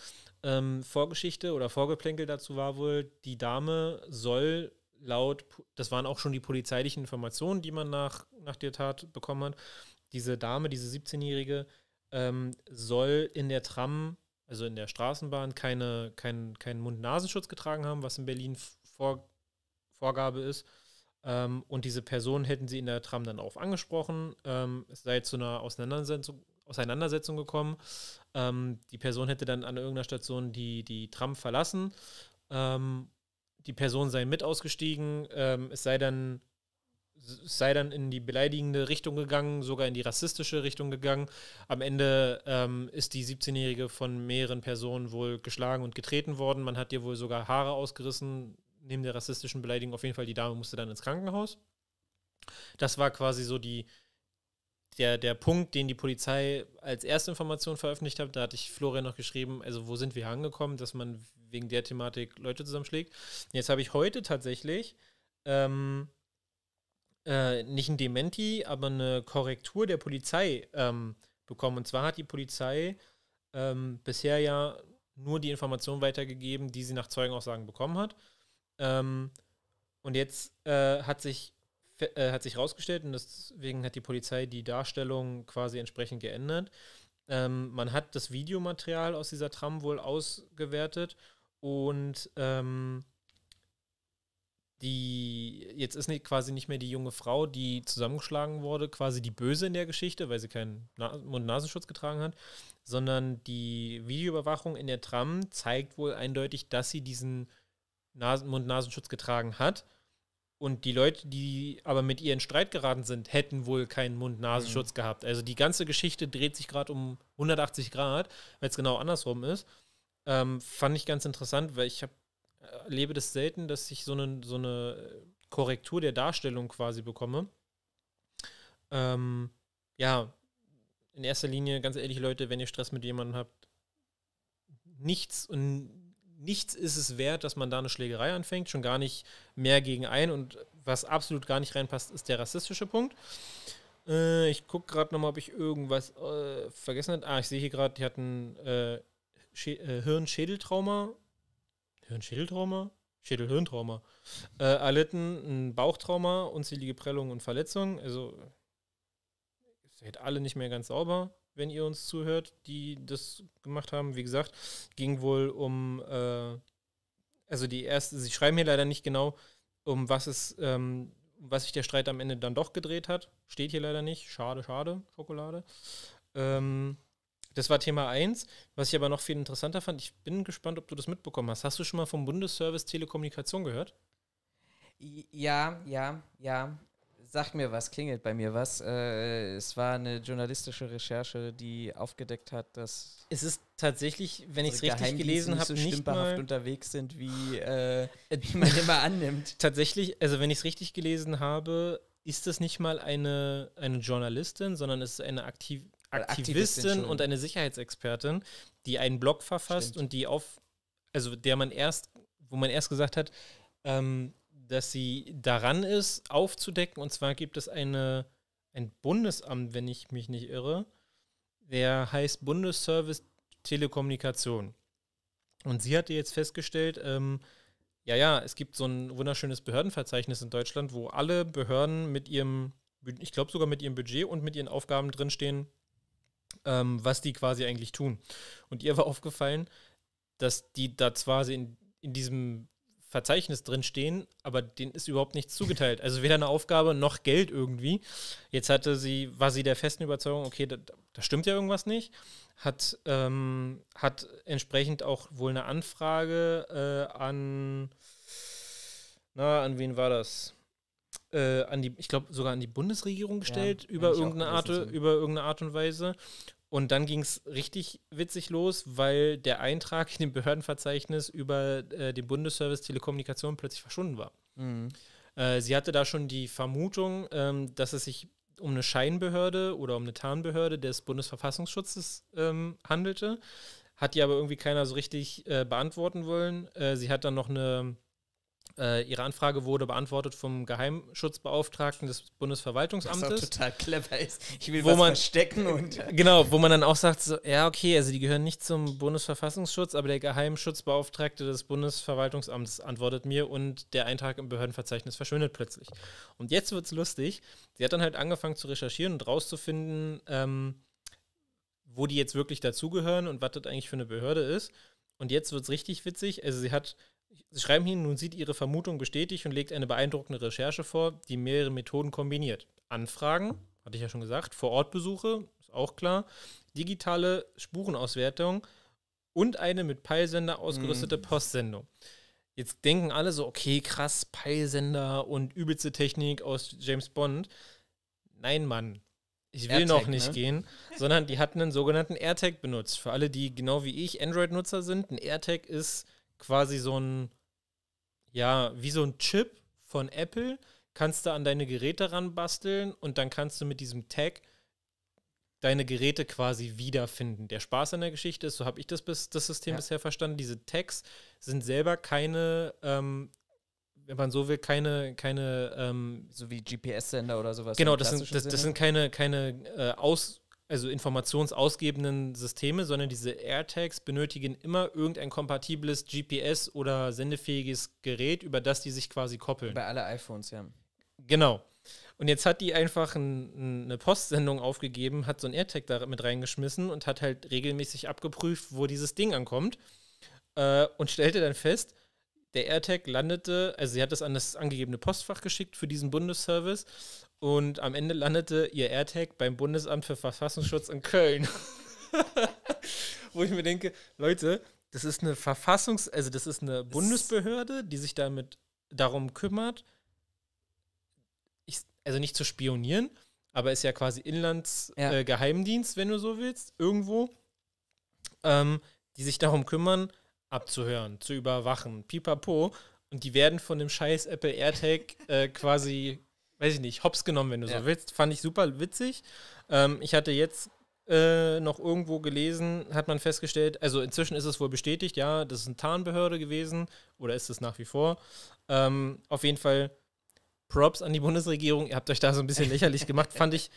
Ähm, Vorgeschichte oder Vorgeplänkel dazu war wohl, die Dame soll laut, das waren auch schon die polizeilichen Informationen, die man nach, nach der Tat bekommen hat, diese Dame, diese 17-Jährige, ähm, soll in der Tram, also in der Straßenbahn, keine, kein, keinen Mund-Nasenschutz getragen haben, was in Berlin vor, Vorgabe ist. Ähm, und diese Person hätten sie in der Tram dann auch angesprochen. Ähm, es sei zu einer Auseinandersetzung, Auseinandersetzung gekommen. Ähm, die Person hätte dann an irgendeiner Station die, die Tram verlassen. Ähm, die Person sei mit ausgestiegen. Ähm, es sei dann sei dann in die beleidigende Richtung gegangen, sogar in die rassistische Richtung gegangen. Am Ende ähm, ist die 17-Jährige von mehreren Personen wohl geschlagen und getreten worden. Man hat ihr wohl sogar Haare ausgerissen, neben der rassistischen Beleidigung. Auf jeden Fall, die Dame musste dann ins Krankenhaus. Das war quasi so die, der, der Punkt, den die Polizei als erste Information veröffentlicht hat. Da hatte ich Florian noch geschrieben, also wo sind wir angekommen, dass man wegen der Thematik Leute zusammenschlägt. Jetzt habe ich heute tatsächlich... Ähm, äh, nicht ein Dementi, aber eine Korrektur der Polizei ähm, bekommen. Und zwar hat die Polizei ähm, bisher ja nur die Informationen weitergegeben, die sie nach Zeugenaussagen bekommen hat. Ähm, und jetzt äh, hat sich äh, hat sich rausgestellt und deswegen hat die Polizei die Darstellung quasi entsprechend geändert. Ähm, man hat das Videomaterial aus dieser Tram wohl ausgewertet und ähm, die, jetzt ist nicht, quasi nicht mehr die junge Frau, die zusammengeschlagen wurde, quasi die Böse in der Geschichte, weil sie keinen Na Mund-Nasenschutz getragen hat, sondern die Videoüberwachung in der Tram zeigt wohl eindeutig, dass sie diesen Nasen Mund-Nasenschutz getragen hat. Und die Leute, die aber mit ihr in Streit geraten sind, hätten wohl keinen Mund-Nasenschutz mhm. gehabt. Also die ganze Geschichte dreht sich gerade um 180 Grad, weil es genau andersrum ist. Ähm, fand ich ganz interessant, weil ich habe erlebe das selten, dass ich so eine, so eine Korrektur der Darstellung quasi bekomme. Ähm, ja, in erster Linie, ganz ehrlich, Leute, wenn ihr Stress mit jemandem habt, nichts und nichts ist es wert, dass man da eine Schlägerei anfängt, schon gar nicht mehr gegen einen und was absolut gar nicht reinpasst, ist der rassistische Punkt. Äh, ich gucke gerade nochmal, ob ich irgendwas äh, vergessen habe. Ah, ich sehe hier gerade, die hatten äh, äh Hirnschädeltrauma Hirnschädeltrauma, Schädelhirntrauma, äh, erlitten ein Bauchtrauma, unzählige Prellungen und Verletzungen. Also seid alle nicht mehr ganz sauber, wenn ihr uns zuhört, die das gemacht haben. Wie gesagt, ging wohl um, äh, also die erste, sie schreiben hier leider nicht genau, um was es, ähm, was sich der Streit am Ende dann doch gedreht hat. Steht hier leider nicht. Schade, schade, Schokolade. Ähm, das war Thema 1. Was ich aber noch viel interessanter fand, ich bin gespannt, ob du das mitbekommen hast. Hast du schon mal vom Bundesservice Telekommunikation gehört? Ja, ja, ja. Sagt mir was, klingelt bei mir was. Äh, es war eine journalistische Recherche, die aufgedeckt hat, dass. Es ist tatsächlich, wenn ich es richtig gelesen habe, nicht so nicht mal unterwegs sind, wie, äh, äh wie man immer annimmt. Tatsächlich, also wenn ich es richtig gelesen habe, ist das nicht mal eine, eine Journalistin, sondern es ist eine aktive. Aktivistin und eine Sicherheitsexpertin, die einen Blog verfasst Stimmt. und die auf, also der man erst, wo man erst gesagt hat, ähm, dass sie daran ist, aufzudecken. Und zwar gibt es eine, ein Bundesamt, wenn ich mich nicht irre, der heißt Bundesservice Telekommunikation. Und sie hatte jetzt festgestellt, ähm, ja, ja, es gibt so ein wunderschönes Behördenverzeichnis in Deutschland, wo alle Behörden mit ihrem, ich glaube sogar mit ihrem Budget und mit ihren Aufgaben drinstehen, ähm, was die quasi eigentlich tun. Und ihr war aufgefallen, dass die da zwar in, in diesem Verzeichnis drin stehen, aber denen ist überhaupt nichts zugeteilt. Also weder eine Aufgabe noch Geld irgendwie. Jetzt hatte sie, war sie der festen Überzeugung, okay, da, da stimmt ja irgendwas nicht. Hat, ähm, hat entsprechend auch wohl eine Anfrage äh, an, na, an wen war das? äh, an die, ich glaube sogar an die Bundesregierung gestellt ja, über irgendeine Art, über irgendeine Art und Weise. Und dann ging es richtig witzig los, weil der Eintrag in dem Behördenverzeichnis über äh, den Bundesservice Telekommunikation plötzlich verschwunden war. Mhm. Äh, sie hatte da schon die Vermutung, ähm, dass es sich um eine Scheinbehörde oder um eine Tarnbehörde des Bundesverfassungsschutzes ähm, handelte, hat die aber irgendwie keiner so richtig äh, beantworten wollen. Äh, sie hat dann noch eine äh, ihre Anfrage wurde beantwortet vom Geheimschutzbeauftragten des Bundesverwaltungsamtes. Was auch total clever ist. Ich will wo was man, verstecken und. Genau, wo man dann auch sagt, so, ja, okay, also die gehören nicht zum Bundesverfassungsschutz, aber der Geheimschutzbeauftragte des Bundesverwaltungsamtes antwortet mir und der Eintrag im Behördenverzeichnis verschwindet plötzlich. Und jetzt wird es lustig. Sie hat dann halt angefangen zu recherchieren und rauszufinden, ähm, wo die jetzt wirklich dazugehören und was das eigentlich für eine Behörde ist. Und jetzt wird es richtig witzig. Also sie hat Sie schreiben hin, nun sieht Ihre Vermutung bestätigt und legt eine beeindruckende Recherche vor, die mehrere Methoden kombiniert. Anfragen, hatte ich ja schon gesagt, Vorortbesuche, ist auch klar, digitale Spurenauswertung und eine mit Peilsender ausgerüstete mhm. Postsendung. Jetzt denken alle so, okay, krass, Peilsender und übelste Technik aus James Bond. Nein, Mann. Ich will noch nicht ne? gehen, sondern die hatten einen sogenannten AirTag benutzt. Für alle, die genau wie ich Android-Nutzer sind, ein AirTag ist quasi so ein, ja, wie so ein Chip von Apple, kannst du an deine Geräte ranbasteln und dann kannst du mit diesem Tag deine Geräte quasi wiederfinden. Der Spaß an der Geschichte ist, so habe ich das, bis, das System ja. bisher verstanden, diese Tags sind selber keine, ähm, wenn man so will, keine, keine ähm, So wie GPS-Sender oder sowas. Genau, das sind, das, das, sind keine, keine äh, aus also informationsausgebenden Systeme, sondern diese AirTags benötigen immer irgendein kompatibles GPS oder sendefähiges Gerät, über das die sich quasi koppeln. Bei alle iPhones, ja. Genau. Und jetzt hat die einfach ein, eine Postsendung aufgegeben, hat so ein AirTag da mit reingeschmissen und hat halt regelmäßig abgeprüft, wo dieses Ding ankommt. Äh, und stellte dann fest, der AirTag landete, also sie hat es an das angegebene Postfach geschickt für diesen Bundesservice und am Ende landete ihr AirTag beim Bundesamt für Verfassungsschutz in Köln. Wo ich mir denke, Leute, das ist eine Verfassungs-, also das ist eine Bundesbehörde, die sich damit darum kümmert, ich, also nicht zu spionieren, aber ist ja quasi Inlandsgeheimdienst, ja. äh, wenn du so willst, irgendwo, ähm, die sich darum kümmern, abzuhören, zu überwachen, pipapo. Und die werden von dem scheiß Apple AirTag äh, quasi weiß ich nicht, hops genommen, wenn du ja. so willst. Fand ich super witzig. Ähm, ich hatte jetzt äh, noch irgendwo gelesen, hat man festgestellt, also inzwischen ist es wohl bestätigt, ja, das ist eine Tarnbehörde gewesen oder ist es nach wie vor. Ähm, auf jeden Fall Props an die Bundesregierung. Ihr habt euch da so ein bisschen lächerlich gemacht, fand ich.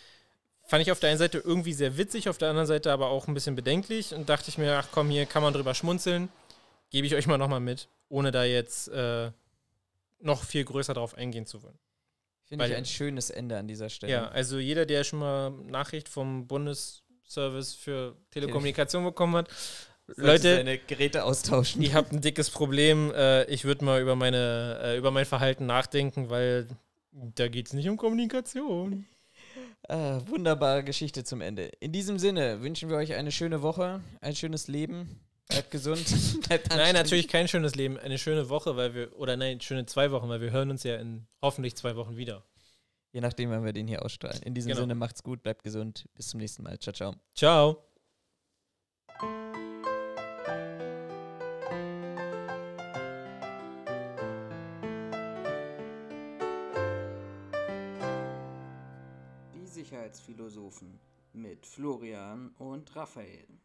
Fand ich auf der einen Seite irgendwie sehr witzig, auf der anderen Seite aber auch ein bisschen bedenklich und dachte ich mir, ach komm, hier kann man drüber schmunzeln. Gebe ich euch mal nochmal mit, ohne da jetzt äh, noch viel größer drauf eingehen zu wollen. Finde ich ein schönes Ende an dieser Stelle. Ja, also jeder, der schon mal Nachricht vom Bundesservice für Telekommunikation bekommen hat, Sollte Leute, seine Geräte austauschen. Ich habe ein dickes Problem. Äh, ich würde mal über meine äh, über mein Verhalten nachdenken, weil da geht es nicht um Kommunikation. Ah, wunderbare Geschichte zum Ende. In diesem Sinne wünschen wir euch eine schöne Woche, ein schönes Leben. Bleibt gesund. Bleibt nein, natürlich kein schönes Leben. Eine schöne Woche, weil wir, oder nein, schöne zwei Wochen, weil wir hören uns ja in hoffentlich zwei Wochen wieder. Je nachdem, wann wir den hier ausstrahlen. In diesem genau. Sinne, macht's gut, bleibt gesund. Bis zum nächsten Mal. Ciao, ciao. Ciao. Die Sicherheitsphilosophen mit Florian und Raphael.